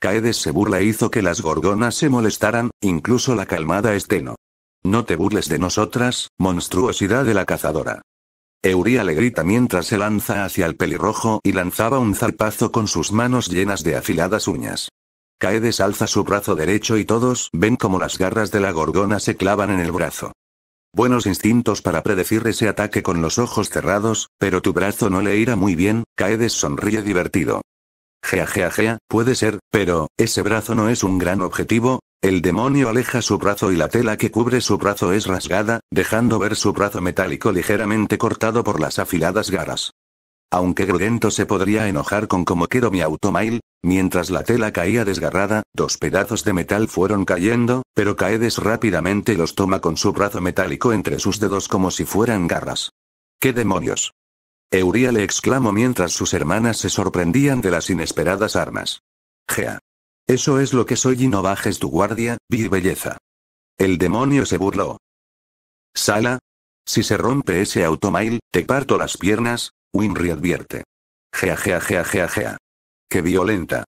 Speaker 1: Caedes se burla hizo que las gorgonas se molestaran, incluso la calmada Esteno. No te burles de nosotras, monstruosidad de la cazadora. Euría le grita mientras se lanza hacia el pelirrojo y lanzaba un zarpazo con sus manos llenas de afiladas uñas. Caedes alza su brazo derecho y todos ven como las garras de la gorgona se clavan en el brazo. Buenos instintos para predecir ese ataque con los ojos cerrados, pero tu brazo no le irá muy bien, Caedes sonríe divertido. Gea gea gea, puede ser, pero, ese brazo no es un gran objetivo, el demonio aleja su brazo y la tela que cubre su brazo es rasgada, dejando ver su brazo metálico ligeramente cortado por las afiladas garras. Aunque Grudento se podría enojar con cómo quedó mi automail, mientras la tela caía desgarrada, dos pedazos de metal fueron cayendo, pero Caedes rápidamente los toma con su brazo metálico entre sus dedos como si fueran garras. ¡Qué demonios! Euría le exclamó mientras sus hermanas se sorprendían de las inesperadas armas. Gea. Eso es lo que soy y no bajes tu guardia, vi belleza. El demonio se burló. Sala. Si se rompe ese automail, te parto las piernas, Winry advierte. Gea gea gea gea gea. Qué violenta.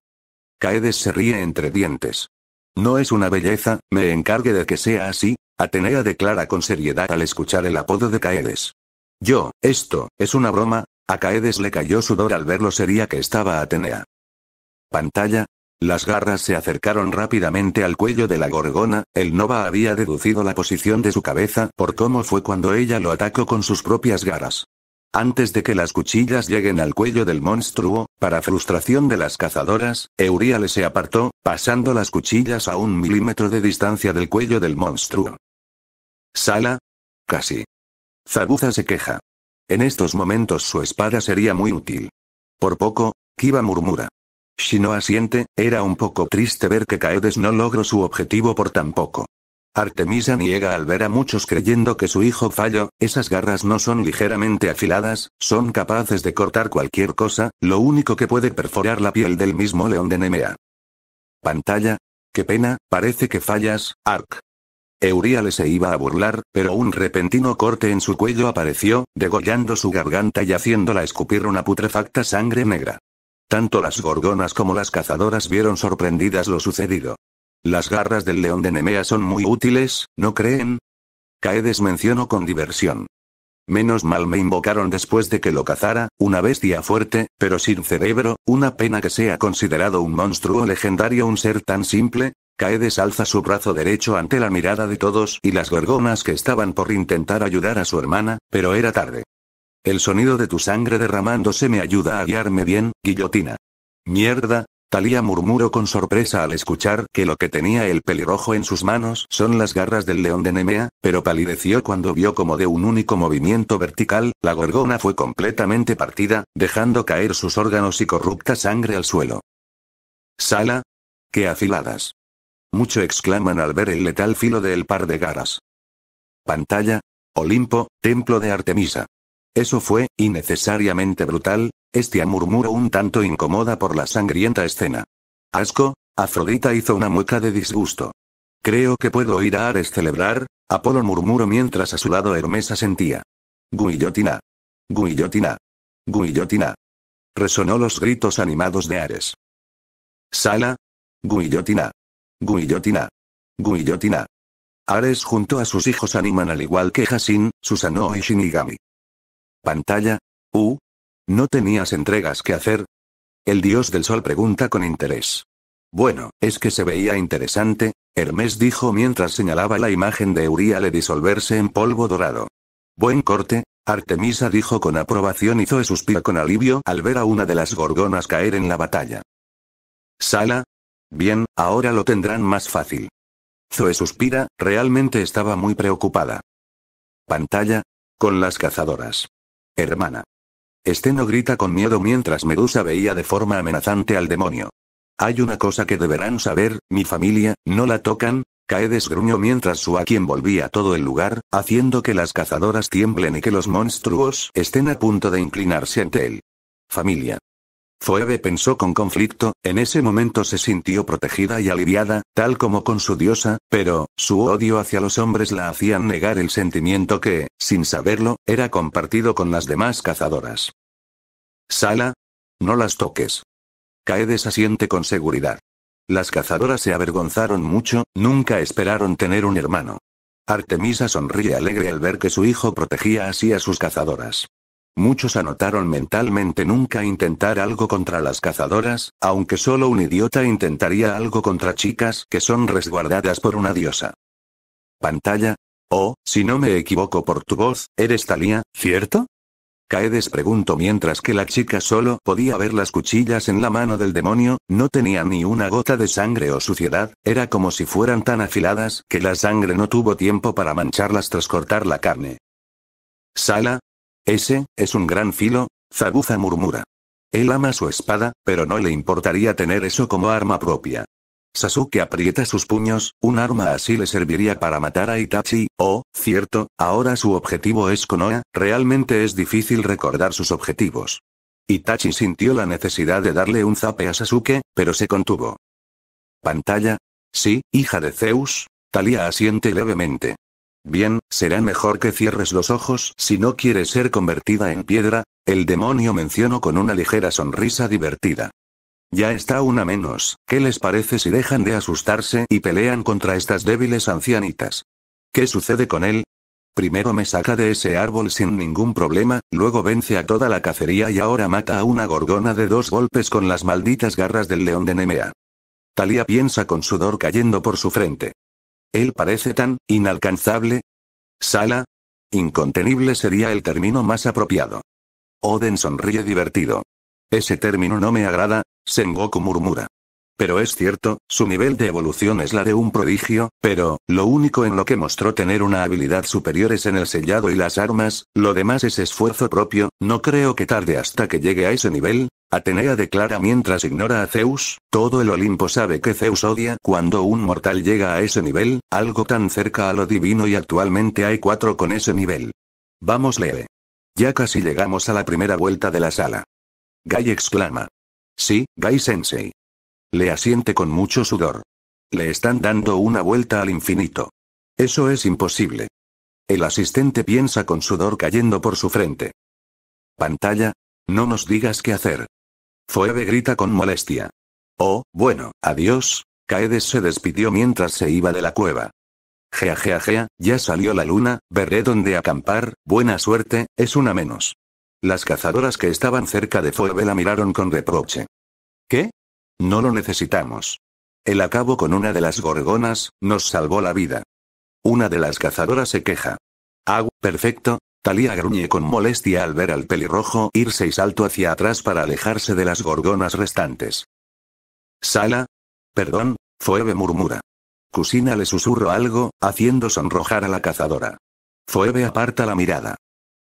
Speaker 1: Caedes se ríe entre dientes. No es una belleza, me encargue de que sea así, Atenea declara con seriedad al escuchar el apodo de Caedes. Yo, esto, es una broma, a Caedes le cayó sudor al ver lo seria que estaba Atenea. Pantalla, las garras se acercaron rápidamente al cuello de la gorgona, el Nova había deducido la posición de su cabeza por cómo fue cuando ella lo atacó con sus propias garras. Antes de que las cuchillas lleguen al cuello del monstruo, para frustración de las cazadoras, le se apartó, pasando las cuchillas a un milímetro de distancia del cuello del monstruo. Sala. Casi. Zabuza se queja. En estos momentos su espada sería muy útil. Por poco, Kiba murmura. Shinoa asiente, era un poco triste ver que Caedes no logró su objetivo por tan poco. Artemisa niega al ver a muchos creyendo que su hijo falló, esas garras no son ligeramente afiladas, son capaces de cortar cualquier cosa, lo único que puede perforar la piel del mismo león de Nemea. Pantalla. Qué pena, parece que fallas, Ark. le se iba a burlar, pero un repentino corte en su cuello apareció, degollando su garganta y haciéndola escupir una putrefacta sangre negra. Tanto las gorgonas como las cazadoras vieron sorprendidas lo sucedido. Las garras del león de Nemea son muy útiles, ¿no creen? Caedes mencionó con diversión. Menos mal me invocaron después de que lo cazara, una bestia fuerte, pero sin cerebro, una pena que sea considerado un monstruo legendario un ser tan simple. Caedes alza su brazo derecho ante la mirada de todos y las gorgonas que estaban por intentar ayudar a su hermana, pero era tarde. El sonido de tu sangre derramándose me ayuda a guiarme bien, guillotina. Mierda, Talía murmuró con sorpresa al escuchar que lo que tenía el pelirrojo en sus manos son las garras del león de Nemea, pero palideció cuando vio como de un único movimiento vertical, la gorgona fue completamente partida, dejando caer sus órganos y corrupta sangre al suelo. Sala. ¡Qué afiladas! Mucho exclaman al ver el letal filo del par de garras. Pantalla. Olimpo, templo de Artemisa. Eso fue, innecesariamente brutal, Estia murmuró un tanto incomoda por la sangrienta escena. Asco, Afrodita hizo una mueca de disgusto. Creo que puedo ir a Ares celebrar, Apolo murmuró mientras a su lado Hermesa sentía. Guillotina. Guillotina. Guillotina. Resonó los gritos animados de Ares. Sala. Guillotina. Guillotina. Guillotina. Ares junto a sus hijos animan al igual que Hasin, Susano y Shinigami. Pantalla. Uh. ¿No tenías entregas que hacer? El dios del sol pregunta con interés. Bueno, es que se veía interesante, Hermes dijo mientras señalaba la imagen de Euríale disolverse en polvo dorado. Buen corte, Artemisa dijo con aprobación y Zoe suspira con alivio al ver a una de las gorgonas caer en la batalla. ¿Sala? Bien, ahora lo tendrán más fácil. Zoe suspira, realmente estaba muy preocupada. Pantalla. Con las cazadoras. Hermana. Esteno grita con miedo mientras Medusa veía de forma amenazante al demonio. Hay una cosa que deberán saber, mi familia, no la tocan. Cae desgruño mientras su a volvía todo el lugar, haciendo que las cazadoras tiemblen y que los monstruos estén a punto de inclinarse ante él. Familia. Phoebe pensó con conflicto, en ese momento se sintió protegida y aliviada, tal como con su diosa, pero, su odio hacia los hombres la hacían negar el sentimiento que, sin saberlo, era compartido con las demás cazadoras. Sala. No las toques. Caedes asiente con seguridad. Las cazadoras se avergonzaron mucho, nunca esperaron tener un hermano. Artemisa sonríe alegre al ver que su hijo protegía así a sus cazadoras. Muchos anotaron mentalmente nunca intentar algo contra las cazadoras, aunque solo un idiota intentaría algo contra chicas que son resguardadas por una diosa. Pantalla. Oh, si no me equivoco por tu voz, eres Talía, ¿cierto? Caedes preguntó mientras que la chica solo podía ver las cuchillas en la mano del demonio, no tenía ni una gota de sangre o suciedad, era como si fueran tan afiladas que la sangre no tuvo tiempo para mancharlas tras cortar la carne. Sala, ese, es un gran filo, Zabuza murmura. Él ama su espada, pero no le importaría tener eso como arma propia. Sasuke aprieta sus puños, un arma así le serviría para matar a Itachi, oh, cierto, ahora su objetivo es Konoha, realmente es difícil recordar sus objetivos. Itachi sintió la necesidad de darle un zape a Sasuke, pero se contuvo. Pantalla. Sí, hija de Zeus. Talia asiente levemente. Bien, será mejor que cierres los ojos si no quieres ser convertida en piedra, el demonio mencionó con una ligera sonrisa divertida. Ya está una menos, ¿qué les parece si dejan de asustarse y pelean contra estas débiles ancianitas? ¿Qué sucede con él? Primero me saca de ese árbol sin ningún problema, luego vence a toda la cacería y ahora mata a una gorgona de dos golpes con las malditas garras del león de Nemea. Talía piensa con sudor cayendo por su frente. Él parece tan inalcanzable. Sala. Incontenible sería el término más apropiado. Oden sonríe divertido. Ese término no me agrada, Sengoku murmura. Pero es cierto, su nivel de evolución es la de un prodigio, pero, lo único en lo que mostró tener una habilidad superior es en el sellado y las armas, lo demás es esfuerzo propio, no creo que tarde hasta que llegue a ese nivel, Atenea declara mientras ignora a Zeus, todo el Olimpo sabe que Zeus odia cuando un mortal llega a ese nivel, algo tan cerca a lo divino y actualmente hay cuatro con ese nivel. Vamos leve. Ya casi llegamos a la primera vuelta de la sala. Gai exclama. Sí, Gai Sensei. Le asiente con mucho sudor. Le están dando una vuelta al infinito. Eso es imposible. El asistente piensa con sudor cayendo por su frente. Pantalla, no nos digas qué hacer. Fuebe grita con molestia. Oh, bueno, adiós. Caedes se despidió mientras se iba de la cueva. Gea, gea, gea, ya salió la luna, veré dónde acampar, buena suerte, es una menos. Las cazadoras que estaban cerca de Fuebe la miraron con reproche. ¿Qué? No lo necesitamos. El acabo con una de las gorgonas, nos salvó la vida. Una de las cazadoras se queja. Agua. perfecto, Talía gruñe con molestia al ver al pelirrojo irse y salto hacia atrás para alejarse de las gorgonas restantes. Sala. Perdón, Fueve murmura. Cusina le susurro algo, haciendo sonrojar a la cazadora. Foebe aparta la mirada.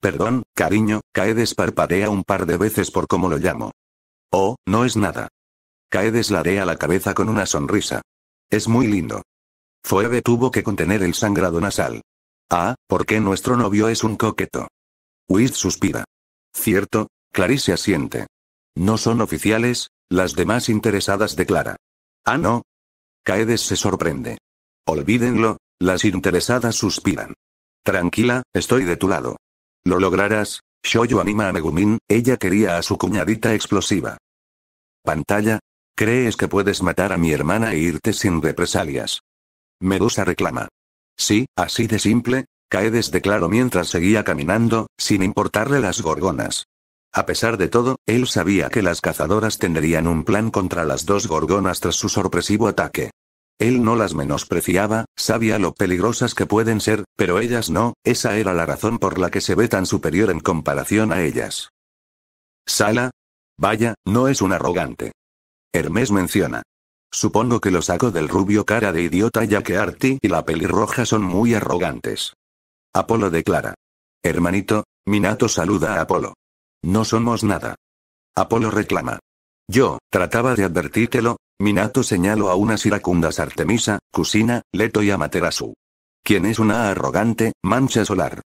Speaker 1: Perdón, cariño, Caedes parpadea un par de veces por cómo lo llamo. Oh, no es nada. Caedes ladea la cabeza con una sonrisa. Es muy lindo. Fueve tuvo que contener el sangrado nasal. Ah, porque nuestro novio es un coqueto. Whis suspira. Cierto, Clarice asiente. No son oficiales, las demás interesadas declara. Ah, no. Caedes se sorprende. Olvídenlo, las interesadas suspiran. Tranquila, estoy de tu lado. Lo lograrás, Shoyo anima a Megumin, ella quería a su cuñadita explosiva. Pantalla. ¿Crees que puedes matar a mi hermana e irte sin represalias? Medusa reclama. Sí, así de simple, cae desde claro mientras seguía caminando, sin importarle las gorgonas. A pesar de todo, él sabía que las cazadoras tendrían un plan contra las dos gorgonas tras su sorpresivo ataque. Él no las menospreciaba, sabía lo peligrosas que pueden ser, pero ellas no, esa era la razón por la que se ve tan superior en comparación a ellas. Sala. Vaya, no es un arrogante. Hermes menciona. Supongo que lo saco del rubio cara de idiota ya que Arti y la pelirroja son muy arrogantes. Apolo declara. Hermanito, Minato saluda a Apolo. No somos nada. Apolo reclama. Yo, trataba de advertírtelo, Minato señaló a unas iracundas Artemisa, Cusina, Leto y Amaterasu. ¿Quién es una arrogante, mancha solar.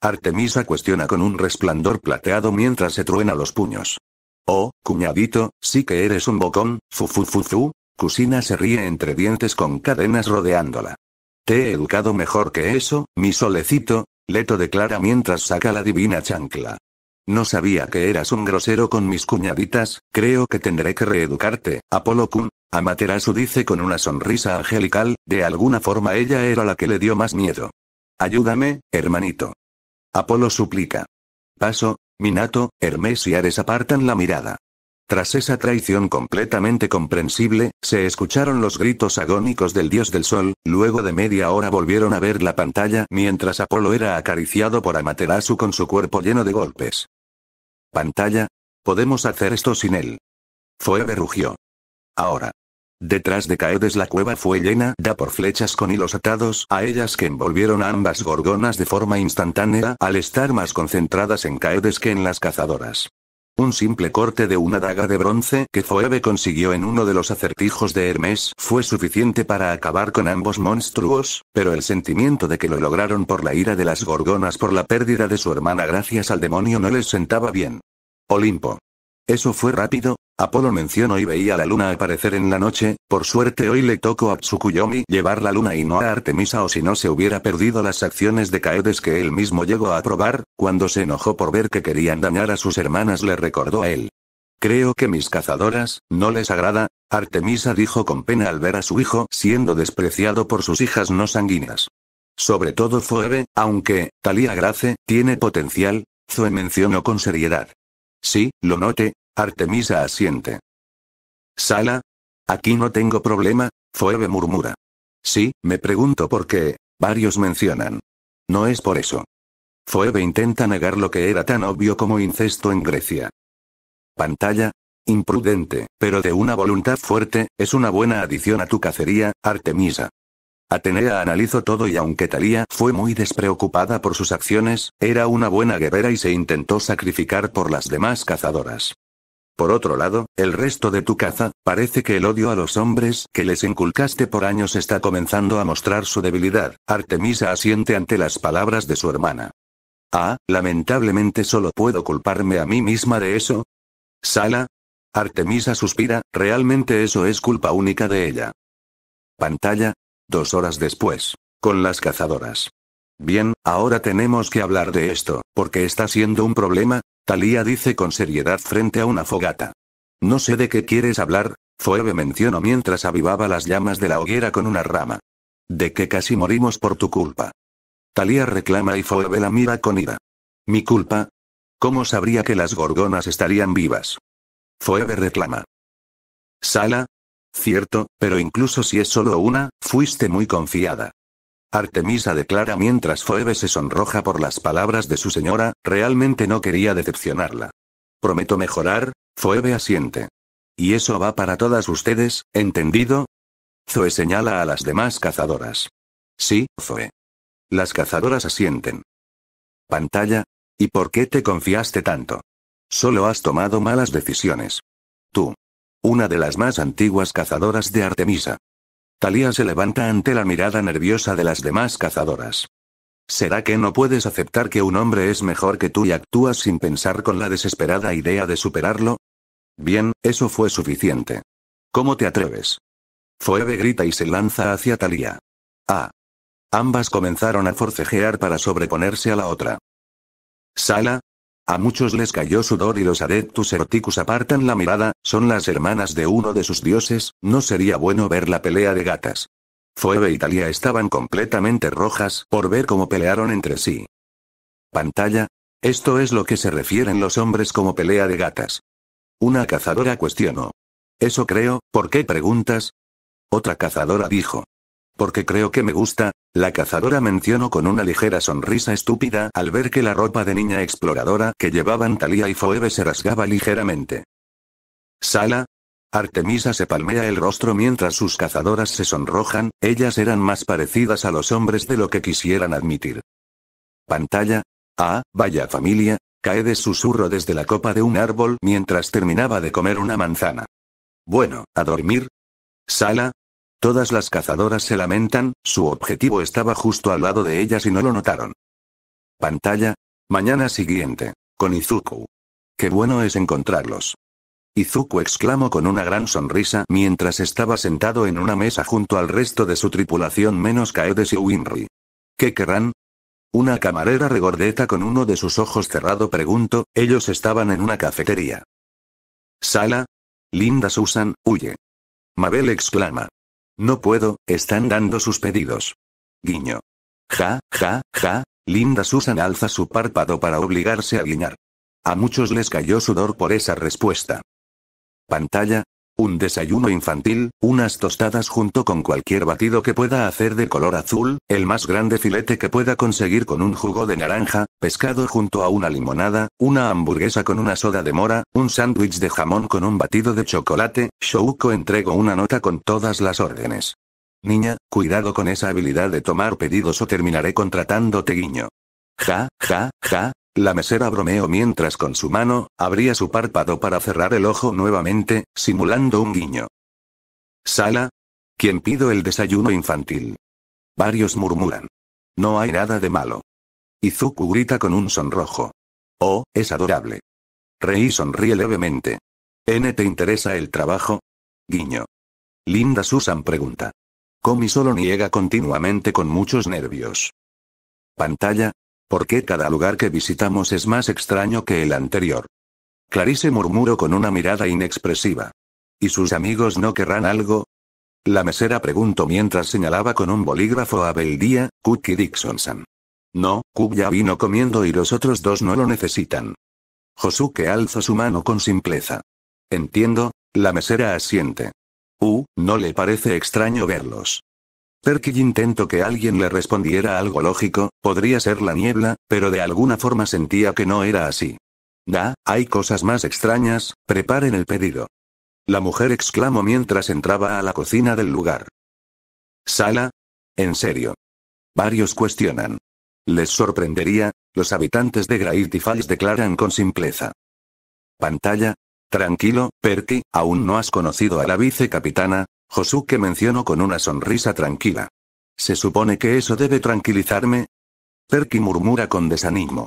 Speaker 1: Artemisa cuestiona con un resplandor plateado mientras se truena los puños. Oh, cuñadito, sí que eres un bocón, fufufufu, Cusina se ríe entre dientes con cadenas rodeándola. Te he educado mejor que eso, mi solecito, Leto declara mientras saca la divina chancla. No sabía que eras un grosero con mis cuñaditas, creo que tendré que reeducarte, Apolo Kun. Amaterasu dice con una sonrisa angelical, de alguna forma ella era la que le dio más miedo. Ayúdame, hermanito. Apolo suplica. Paso, Minato, Hermes y Ares apartan la mirada. Tras esa traición completamente comprensible, se escucharon los gritos agónicos del dios del sol, luego de media hora volvieron a ver la pantalla mientras Apolo era acariciado por Amaterasu con su cuerpo lleno de golpes. Pantalla. Podemos hacer esto sin él. Fue rugió. Ahora. Detrás de Caedes la cueva fue llena da por flechas con hilos atados a ellas que envolvieron a ambas gorgonas de forma instantánea al estar más concentradas en Caedes que en las cazadoras. Un simple corte de una daga de bronce que Zoebe consiguió en uno de los acertijos de Hermes fue suficiente para acabar con ambos monstruos, pero el sentimiento de que lo lograron por la ira de las gorgonas por la pérdida de su hermana gracias al demonio no les sentaba bien. Olimpo. Eso fue rápido, Apolo mencionó y veía la luna aparecer en la noche, por suerte hoy le tocó a Tsukuyomi llevar la luna y no a Artemisa o si no se hubiera perdido las acciones de Caedes que él mismo llegó a probar, cuando se enojó por ver que querían dañar a sus hermanas le recordó a él. Creo que mis cazadoras, no les agrada, Artemisa dijo con pena al ver a su hijo siendo despreciado por sus hijas no sanguíneas. Sobre todo Zoebe, aunque, Talia Grace, tiene potencial, Zoe mencionó con seriedad. Sí, lo note, Artemisa asiente. Sala. Aquí no tengo problema, Fuebe murmura. Sí, me pregunto por qué, varios mencionan. No es por eso. Fueve intenta negar lo que era tan obvio como incesto en Grecia. Pantalla. Imprudente, pero de una voluntad fuerte, es una buena adición a tu cacería, Artemisa. Atenea analizó todo y aunque Talía fue muy despreocupada por sus acciones, era una buena guerrera y se intentó sacrificar por las demás cazadoras. Por otro lado, el resto de tu caza, parece que el odio a los hombres que les inculcaste por años está comenzando a mostrar su debilidad. Artemisa asiente ante las palabras de su hermana. Ah, lamentablemente solo puedo culparme a mí misma de eso. Sala. Artemisa suspira, realmente eso es culpa única de ella. Pantalla, Dos horas después. Con las cazadoras. Bien, ahora tenemos que hablar de esto, porque está siendo un problema, Talía dice con seriedad frente a una fogata. No sé de qué quieres hablar, Fueve mencionó mientras avivaba las llamas de la hoguera con una rama. De que casi morimos por tu culpa. Talía reclama y Fueve la mira con ira. ¿Mi culpa? ¿Cómo sabría que las gorgonas estarían vivas? Phoebe reclama. Sala, Cierto, pero incluso si es solo una, fuiste muy confiada. Artemisa declara mientras Phoebe se sonroja por las palabras de su señora, realmente no quería decepcionarla. Prometo mejorar, Phoebe asiente. Y eso va para todas ustedes, ¿entendido? Zoe señala a las demás cazadoras. Sí, Zoe. Las cazadoras asienten. Pantalla. ¿Y por qué te confiaste tanto? Solo has tomado malas decisiones. Tú una de las más antiguas cazadoras de Artemisa. Talía se levanta ante la mirada nerviosa de las demás cazadoras. ¿Será que no puedes aceptar que un hombre es mejor que tú y actúas sin pensar con la desesperada idea de superarlo? Bien, eso fue suficiente. ¿Cómo te atreves? Fuebe grita y se lanza hacia Talía. Ah. Ambas comenzaron a forcejear para sobreponerse a la otra. Sala, a muchos les cayó sudor y los adeptus eroticus apartan la mirada, son las hermanas de uno de sus dioses, no sería bueno ver la pelea de gatas. Foebe y Talia estaban completamente rojas por ver cómo pelearon entre sí. Pantalla. Esto es lo que se refieren los hombres como pelea de gatas. Una cazadora cuestionó. Eso creo, ¿por qué preguntas? Otra cazadora dijo. Porque creo que me gusta, la cazadora mencionó con una ligera sonrisa estúpida al ver que la ropa de niña exploradora que llevaban Talía y Phoebe se rasgaba ligeramente. Sala. Artemisa se palmea el rostro mientras sus cazadoras se sonrojan, ellas eran más parecidas a los hombres de lo que quisieran admitir. Pantalla. Ah, vaya familia, cae de susurro desde la copa de un árbol mientras terminaba de comer una manzana. Bueno, a dormir. Sala, Todas las cazadoras se lamentan, su objetivo estaba justo al lado de ellas y no lo notaron. Pantalla. Mañana siguiente. Con Izuku. Qué bueno es encontrarlos. Izuku exclamó con una gran sonrisa mientras estaba sentado en una mesa junto al resto de su tripulación menos Kaede y Winry. ¿Qué querrán? Una camarera regordeta con uno de sus ojos cerrado preguntó, ellos estaban en una cafetería. Sala. Linda Susan, huye. Mabel exclama. No puedo, están dando sus pedidos. Guiño. Ja, ja, ja, Linda Susan alza su párpado para obligarse a guiñar. A muchos les cayó sudor por esa respuesta. Pantalla, un desayuno infantil, unas tostadas junto con cualquier batido que pueda hacer de color azul, el más grande filete que pueda conseguir con un jugo de naranja, pescado junto a una limonada, una hamburguesa con una soda de mora, un sándwich de jamón con un batido de chocolate, Shouko entregó una nota con todas las órdenes. Niña, cuidado con esa habilidad de tomar pedidos o terminaré contratándote guiño. Ja, ja, ja, la mesera bromeó mientras con su mano, abría su párpado para cerrar el ojo nuevamente, simulando un guiño. Sala. ¿Quién pido el desayuno infantil. Varios murmuran. No hay nada de malo. Izuku grita con un sonrojo. Oh, es adorable. Rei sonríe levemente. ¿N te interesa el trabajo? Guiño. Linda Susan pregunta. Komi solo niega continuamente con muchos nervios. Pantalla, ¿Por qué cada lugar que visitamos es más extraño que el anterior? Clarice murmuró con una mirada inexpresiva. ¿Y sus amigos no querrán algo? La mesera preguntó mientras señalaba con un bolígrafo a Beldía, Cookie Dixonson. No, Cook ya vino comiendo y los otros dos no lo necesitan. Josuke alzó su mano con simpleza. Entiendo, la mesera asiente. Uh, no le parece extraño verlos. Perky intentó que alguien le respondiera algo lógico, podría ser la niebla, pero de alguna forma sentía que no era así. Da, hay cosas más extrañas, preparen el pedido. La mujer exclamó mientras entraba a la cocina del lugar. ¿Sala? En serio. Varios cuestionan. Les sorprendería, los habitantes de Gravity Falls declaran con simpleza. Pantalla. Tranquilo, Perky, aún no has conocido a la vicecapitana, Josuke mencionó con una sonrisa tranquila. ¿Se supone que eso debe tranquilizarme? Perky murmura con desanimo.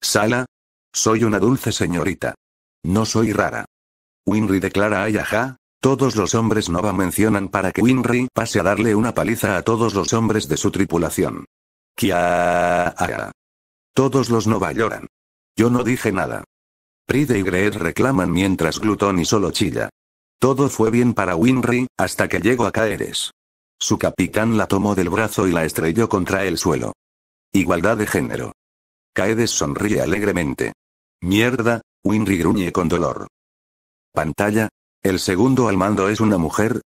Speaker 1: Sala. Soy una dulce señorita. No soy rara. Winry declara a todos los hombres Nova mencionan para que Winry pase a darle una paliza a todos los hombres de su tripulación. Kia. Todos los Nova lloran. Yo no dije nada. Pride y Greer reclaman mientras Glutón y solo chilla. Todo fue bien para Winry, hasta que llegó a Caedes. Su capitán la tomó del brazo y la estrelló contra el suelo. Igualdad de género. Caedes sonríe alegremente. Mierda, Winry gruñe con dolor. Pantalla. ¿El segundo al mando es una mujer?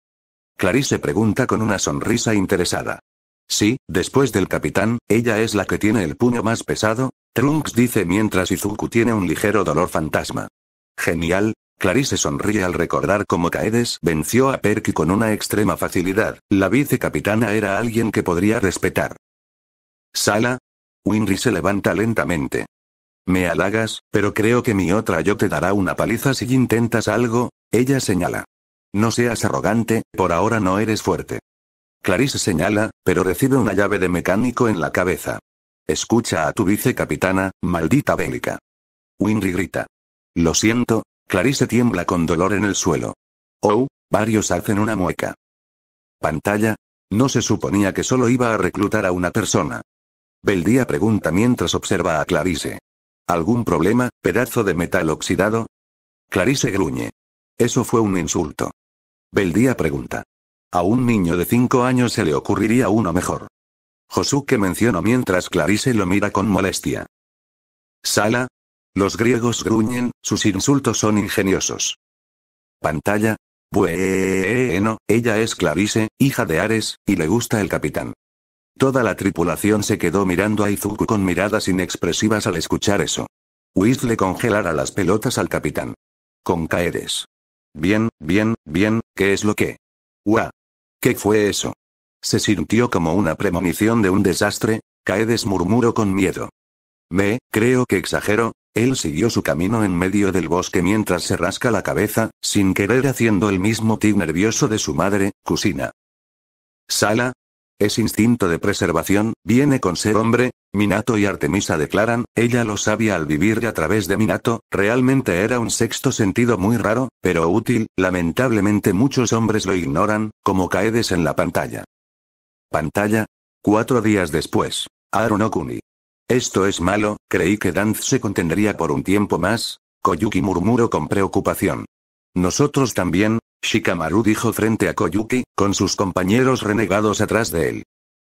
Speaker 1: Clarice pregunta con una sonrisa interesada. Sí, después del capitán, ella es la que tiene el puño más pesado, Trunks dice mientras Izuku tiene un ligero dolor fantasma. Genial, Clarice sonríe al recordar cómo Caedes venció a Perky con una extrema facilidad. La vicecapitana era alguien que podría respetar. Sala. Winry se levanta lentamente. Me halagas, pero creo que mi otra yo te dará una paliza si intentas algo, ella señala. No seas arrogante, por ahora no eres fuerte. Clarice señala, pero recibe una llave de mecánico en la cabeza. Escucha a tu vicecapitana, maldita bélica. Winry grita. Lo siento, Clarice tiembla con dolor en el suelo. Oh, varios hacen una mueca. Pantalla. No se suponía que solo iba a reclutar a una persona. Beldía pregunta mientras observa a Clarice. ¿Algún problema, pedazo de metal oxidado? Clarice gruñe. Eso fue un insulto. Beldía pregunta. A un niño de cinco años se le ocurriría uno mejor. Josuke menciona mientras Clarice lo mira con molestia. Sala, los griegos gruñen, sus insultos son ingeniosos. Pantalla. Bueno, ella es Clarice, hija de Ares, y le gusta el capitán. Toda la tripulación se quedó mirando a Izuku con miradas inexpresivas al escuchar eso. Whis le congelara las pelotas al capitán. Con Caedes. Bien, bien, bien, ¿qué es lo que? ¡Guau! ¿Qué fue eso? Se sintió como una premonición de un desastre, Caedes murmuró con miedo. Me, creo que exagero, él siguió su camino en medio del bosque mientras se rasca la cabeza, sin querer haciendo el mismo tic nervioso de su madre, Cusina. Sala. Es instinto de preservación, viene con ser hombre, Minato y Artemisa declaran, ella lo sabía al vivir a través de Minato, realmente era un sexto sentido muy raro, pero útil, lamentablemente muchos hombres lo ignoran, como Caedes en la pantalla. Pantalla. Cuatro días después. Aaron Okuni. Esto es malo, creí que Danz se contendría por un tiempo más, Koyuki murmuró con preocupación. Nosotros también, Shikamaru dijo frente a Koyuki, con sus compañeros renegados atrás de él.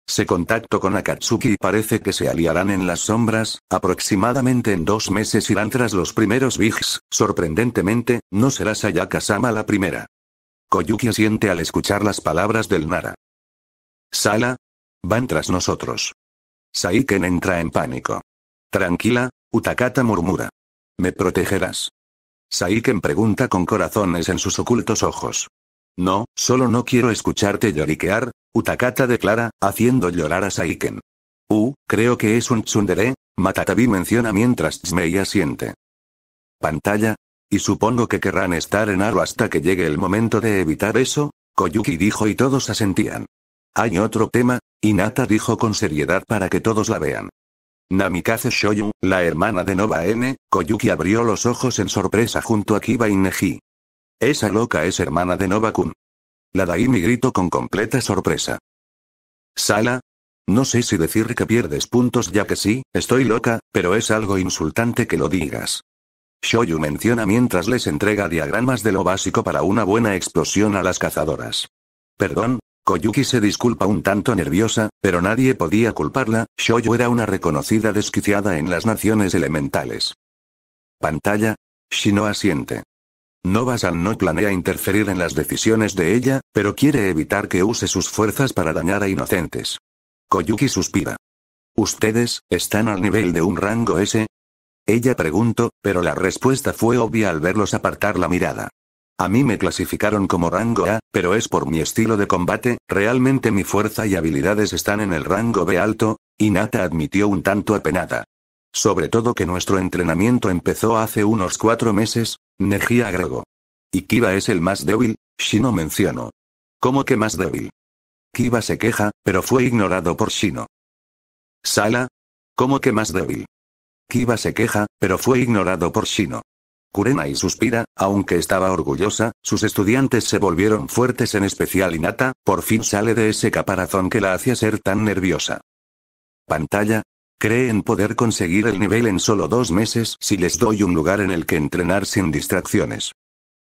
Speaker 1: Se contactó con Akatsuki y parece que se aliarán en las sombras, aproximadamente en dos meses irán tras los primeros Bigs, sorprendentemente, no será Sayaka-sama la primera. Koyuki asiente al escuchar las palabras del Nara. Sala. Van tras nosotros. Saiken entra en pánico. Tranquila, Utakata murmura. ¿Me protegerás? Saiken pregunta con corazones en sus ocultos ojos. No, solo no quiero escucharte lloriquear, Utakata declara, haciendo llorar a Saiken. Uh, creo que es un tsundere, Matatabi menciona mientras Tsmei asiente. Pantalla. Y supongo que querrán estar en Aro hasta que llegue el momento de evitar eso, Koyuki dijo y todos asentían. Hay otro tema, Inata dijo con seriedad para que todos la vean. Namikaze Shoyu, la hermana de Nova N, Koyuki abrió los ojos en sorpresa junto a Kiba y Esa loca es hermana de Nova-kun. La Daimi gritó con completa sorpresa. ¿Sala? No sé si decir que pierdes puntos ya que sí, estoy loca, pero es algo insultante que lo digas. Shoyu menciona mientras les entrega diagramas de lo básico para una buena explosión a las cazadoras. Perdón, Koyuki se disculpa un tanto nerviosa, pero nadie podía culparla, Shoyo era una reconocida desquiciada en las naciones elementales. Pantalla. Shino asiente. Novasan no planea interferir en las decisiones de ella, pero quiere evitar que use sus fuerzas para dañar a inocentes. Koyuki suspira. ¿Ustedes, están al nivel de un rango S? Ella preguntó, pero la respuesta fue obvia al verlos apartar la mirada. A mí me clasificaron como rango A, pero es por mi estilo de combate, realmente mi fuerza y habilidades están en el rango B alto, Nata admitió un tanto apenada. Sobre todo que nuestro entrenamiento empezó hace unos cuatro meses, Neji agregó. Y Kiba es el más débil, Shino mencionó. ¿Cómo que más débil? Kiba se queja, pero fue ignorado por Shino. Sala. ¿Cómo que más débil? Kiba se queja, pero fue ignorado por Shino. Kurena y suspira, aunque estaba orgullosa, sus estudiantes se volvieron fuertes en especial Nata, por fin sale de ese caparazón que la hacía ser tan nerviosa. Pantalla. Creen poder conseguir el nivel en solo dos meses si les doy un lugar en el que entrenar sin distracciones.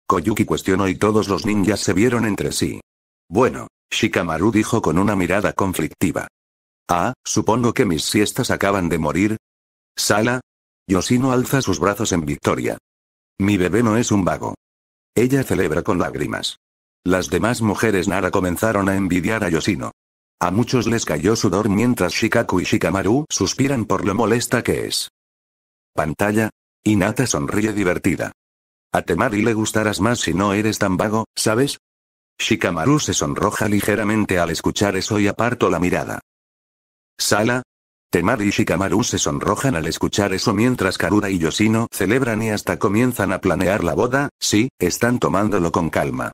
Speaker 1: Koyuki cuestionó y todos los ninjas se vieron entre sí. Bueno, Shikamaru dijo con una mirada conflictiva. Ah, supongo que mis siestas acaban de morir. Sala. Yoshino alza sus brazos en victoria. Mi bebé no es un vago. Ella celebra con lágrimas. Las demás mujeres Nara comenzaron a envidiar a Yoshino. A muchos les cayó sudor mientras Shikaku y Shikamaru suspiran por lo molesta que es. Pantalla. Inata sonríe divertida. A Temari le gustarás más si no eres tan vago, ¿sabes? Shikamaru se sonroja ligeramente al escuchar eso y aparto la mirada. Sala, Temari y Shikamaru se sonrojan al escuchar eso mientras Karura y Yoshino celebran y hasta comienzan a planear la boda, sí, están tomándolo con calma.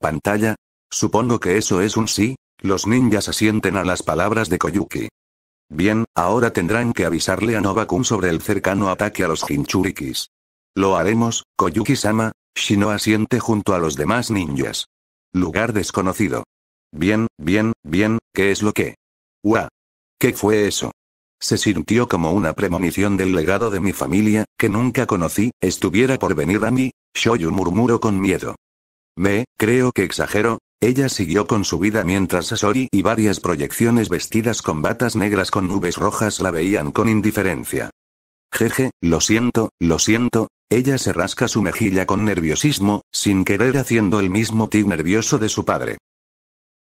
Speaker 1: Pantalla. Supongo que eso es un sí, los ninjas asienten a las palabras de Koyuki. Bien, ahora tendrán que avisarle a Novakun sobre el cercano ataque a los Hinchurikis. Lo haremos, Koyuki-sama, Shino asiente junto a los demás ninjas. Lugar desconocido. Bien, bien, bien, ¿qué es lo que? ¡Ua! ¿Qué fue eso? Se sintió como una premonición del legado de mi familia, que nunca conocí, estuviera por venir a mí, Shoyu murmuró con miedo. Me, creo que exagero, ella siguió con su vida mientras Asori y varias proyecciones vestidas con batas negras con nubes rojas la veían con indiferencia. Jeje, lo siento, lo siento, ella se rasca su mejilla con nerviosismo, sin querer haciendo el mismo tic nervioso de su padre.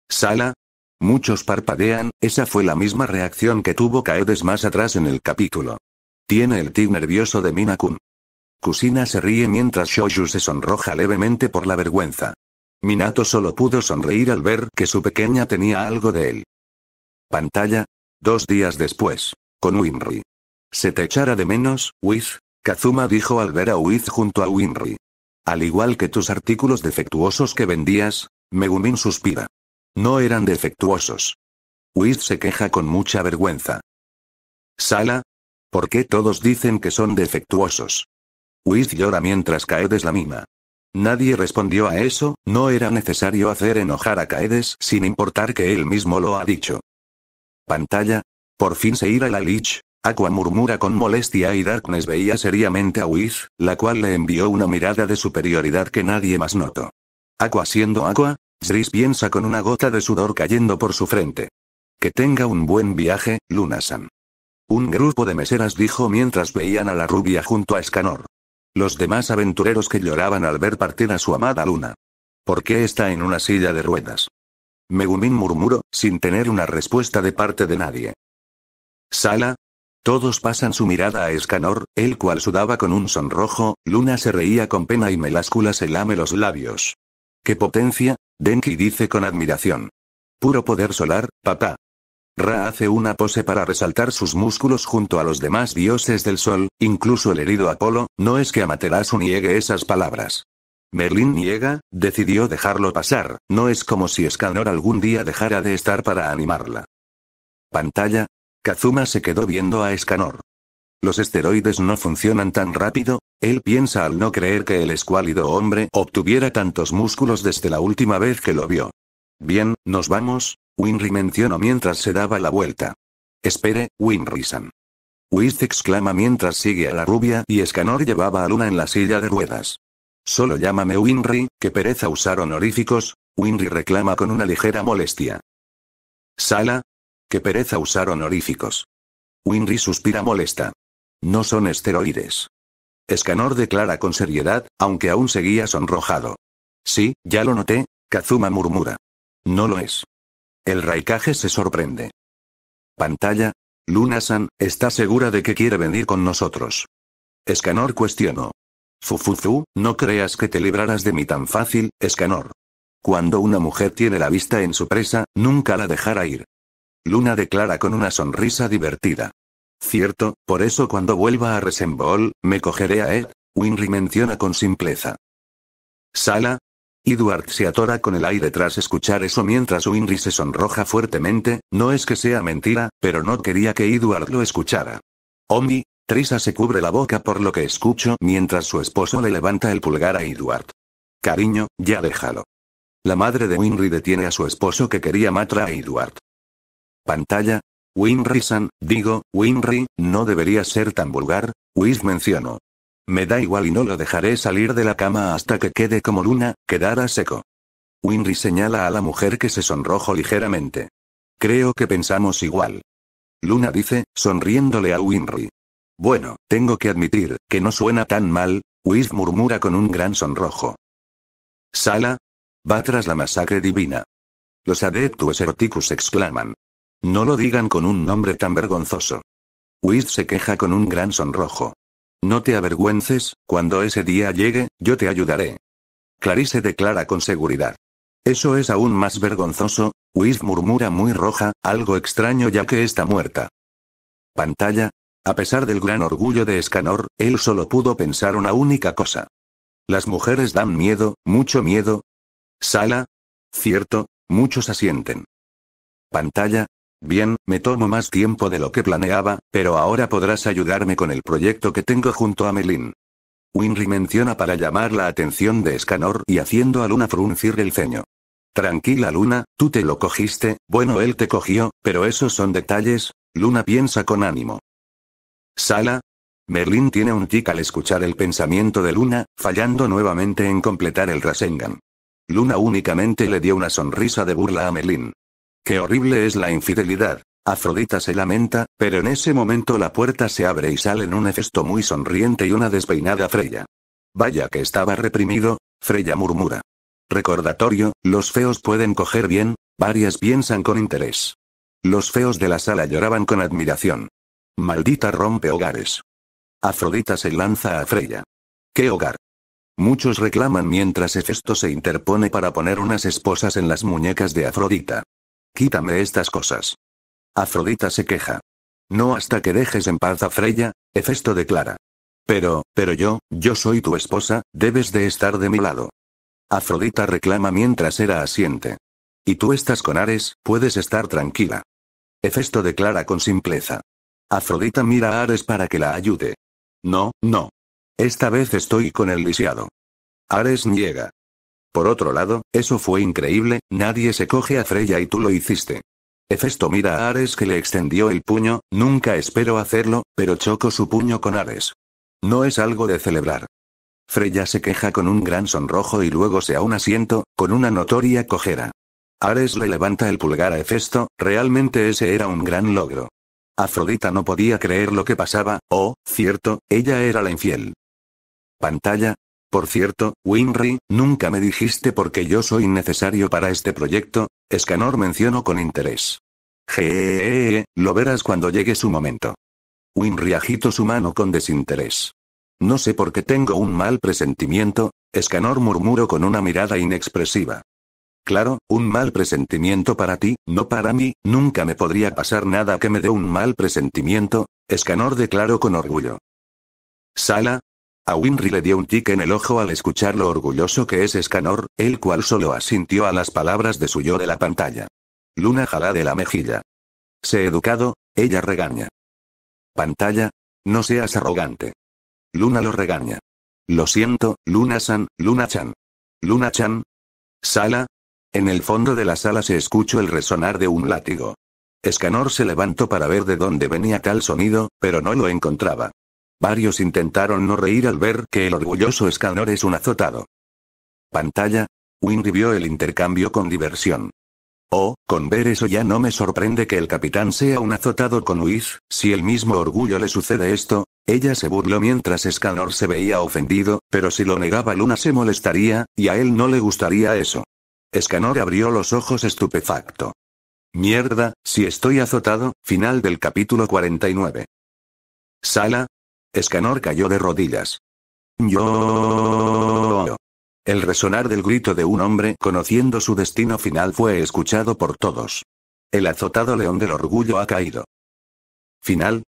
Speaker 1: Sala, Muchos parpadean, esa fue la misma reacción que tuvo Kaedes más atrás en el capítulo. Tiene el tic nervioso de Minakun. Kusina se ríe mientras Shoju se sonroja levemente por la vergüenza. Minato solo pudo sonreír al ver que su pequeña tenía algo de él. Pantalla. Dos días después. Con Winry. Se te echara de menos, Wiz, Kazuma dijo al ver a Wiz junto a Winry. Al igual que tus artículos defectuosos que vendías, Megumin suspira. No eran defectuosos. Whis se queja con mucha vergüenza. Sala. ¿Por qué todos dicen que son defectuosos? Whis llora mientras Caedes la mima. Nadie respondió a eso, no era necesario hacer enojar a Caedes sin importar que él mismo lo ha dicho. Pantalla. Por fin se irá la Lich. Aqua murmura con molestia y Darkness veía seriamente a Whis, la cual le envió una mirada de superioridad que nadie más notó. Aqua siendo Aqua, Zris piensa con una gota de sudor cayendo por su frente. Que tenga un buen viaje, Luna-san. Un grupo de meseras dijo mientras veían a la rubia junto a Escanor. Los demás aventureros que lloraban al ver partir a su amada Luna. ¿Por qué está en una silla de ruedas? Megumin murmuró, sin tener una respuesta de parte de nadie. Sala. Todos pasan su mirada a Escanor, el cual sudaba con un sonrojo, Luna se reía con pena y Meláscula se lame los labios. ¿Qué potencia? Denki dice con admiración. Puro poder solar, papá. Ra hace una pose para resaltar sus músculos junto a los demás dioses del sol, incluso el herido Apolo, no es que Amaterasu niegue esas palabras. Merlin niega, decidió dejarlo pasar, no es como si Escanor algún día dejara de estar para animarla. Pantalla. Kazuma se quedó viendo a Escanor. Los esteroides no funcionan tan rápido, él piensa al no creer que el escuálido hombre obtuviera tantos músculos desde la última vez que lo vio. Bien, nos vamos, Winry mencionó mientras se daba la vuelta. Espere, Winry-san. Whist exclama mientras sigue a la rubia y Escanor llevaba a Luna en la silla de ruedas. Solo llámame Winry, que pereza usar honoríficos, Winry reclama con una ligera molestia. Sala. Que pereza usar honoríficos. Winry suspira molesta. No son esteroides. Escanor declara con seriedad, aunque aún seguía sonrojado. Sí, ya lo noté, Kazuma murmura. No lo es. El Raikage se sorprende. Pantalla. Luna-san, está segura de que quiere venir con nosotros. Escanor cuestionó. Fufuzu, no creas que te librarás de mí tan fácil, Escanor. Cuando una mujer tiene la vista en su presa, nunca la dejará ir. Luna declara con una sonrisa divertida. Cierto, por eso cuando vuelva a Resembol, me cogeré a Ed. Winry menciona con simpleza. Sala. Edward se atora con el aire tras escuchar eso mientras Winry se sonroja fuertemente, no es que sea mentira, pero no quería que Eduard lo escuchara. Omi, Trisa se cubre la boca por lo que escucho mientras su esposo le levanta el pulgar a Edward. Cariño, ya déjalo. La madre de Winry detiene a su esposo que quería matar a Eduard. Pantalla, Winry-san, digo, Winry, no debería ser tan vulgar, Whis mencionó. Me da igual y no lo dejaré salir de la cama hasta que quede como luna, quedara seco. Winry señala a la mujer que se sonrojo ligeramente. Creo que pensamos igual. Luna dice, sonriéndole a Winry. Bueno, tengo que admitir, que no suena tan mal, Whis murmura con un gran sonrojo. Sala. Va tras la masacre divina. Los adeptos eroticus exclaman. No lo digan con un nombre tan vergonzoso. Whis se queja con un gran sonrojo. No te avergüences, cuando ese día llegue, yo te ayudaré. Clarice declara con seguridad. Eso es aún más vergonzoso, Whis murmura muy roja, algo extraño ya que está muerta. Pantalla. A pesar del gran orgullo de Escanor, él solo pudo pensar una única cosa. Las mujeres dan miedo, mucho miedo. Sala. Cierto, muchos asienten. Pantalla. Bien, me tomo más tiempo de lo que planeaba, pero ahora podrás ayudarme con el proyecto que tengo junto a Melin. Winry menciona para llamar la atención de Escanor y haciendo a Luna fruncir el ceño. Tranquila Luna, tú te lo cogiste, bueno él te cogió, pero esos son detalles, Luna piensa con ánimo. Sala. Merlin tiene un tic al escuchar el pensamiento de Luna, fallando nuevamente en completar el Rasengan. Luna únicamente le dio una sonrisa de burla a Merlin. Qué horrible es la infidelidad. Afrodita se lamenta, pero en ese momento la puerta se abre y salen un Hefesto muy sonriente y una despeinada Freya. Vaya que estaba reprimido, Freya murmura. Recordatorio, los feos pueden coger bien, varias piensan con interés. Los feos de la sala lloraban con admiración. Maldita rompe hogares. Afrodita se lanza a Freya. ¿Qué hogar? Muchos reclaman mientras Hefesto se interpone para poner unas esposas en las muñecas de Afrodita. Quítame estas cosas. Afrodita se queja. No hasta que dejes en paz a Freya, Hefesto declara. Pero, pero yo, yo soy tu esposa, debes de estar de mi lado. Afrodita reclama mientras era asiente. Y tú estás con Ares, puedes estar tranquila. Hefesto declara con simpleza. Afrodita mira a Ares para que la ayude. No, no. Esta vez estoy con el lisiado. Ares niega. Por otro lado, eso fue increíble, nadie se coge a Freya y tú lo hiciste. Hefesto mira a Ares que le extendió el puño, nunca espero hacerlo, pero choco su puño con Ares. No es algo de celebrar. Freya se queja con un gran sonrojo y luego se a un asiento, con una notoria cojera. Ares le levanta el pulgar a Hefesto, realmente ese era un gran logro. Afrodita no podía creer lo que pasaba, oh, cierto, ella era la infiel. Pantalla, por cierto, Winry, nunca me dijiste por qué yo soy necesario para este proyecto, Escanor mencionó con interés. Jeeeee, lo verás cuando llegue su momento. Winry agitó su mano con desinterés. No sé por qué tengo un mal presentimiento, Escanor murmuró con una mirada inexpresiva. Claro, un mal presentimiento para ti, no para mí, nunca me podría pasar nada que me dé un mal presentimiento, Escanor declaró con orgullo. Sala, a Winry le dio un tique en el ojo al escuchar lo orgulloso que es Escanor, el cual solo asintió a las palabras de su yo de la pantalla. Luna jala de la mejilla. Sé educado, ella regaña. Pantalla. No seas arrogante. Luna lo regaña. Lo siento, Luna-san, Luna-chan. Luna-chan. Sala. En el fondo de la sala se escuchó el resonar de un látigo. Escanor se levantó para ver de dónde venía tal sonido, pero no lo encontraba. Varios intentaron no reír al ver que el orgulloso Escanor es un azotado. Pantalla. Winry vio el intercambio con diversión. Oh, con ver eso ya no me sorprende que el capitán sea un azotado con Luis, si el mismo orgullo le sucede esto, ella se burló mientras Escanor se veía ofendido, pero si lo negaba Luna se molestaría, y a él no le gustaría eso. Escanor abrió los ojos estupefacto. Mierda, si estoy azotado, final del capítulo 49. Sala, Escanor cayó de rodillas. Yo. El resonar del grito de un hombre conociendo su destino final fue escuchado por todos. El azotado león del orgullo ha caído. Final,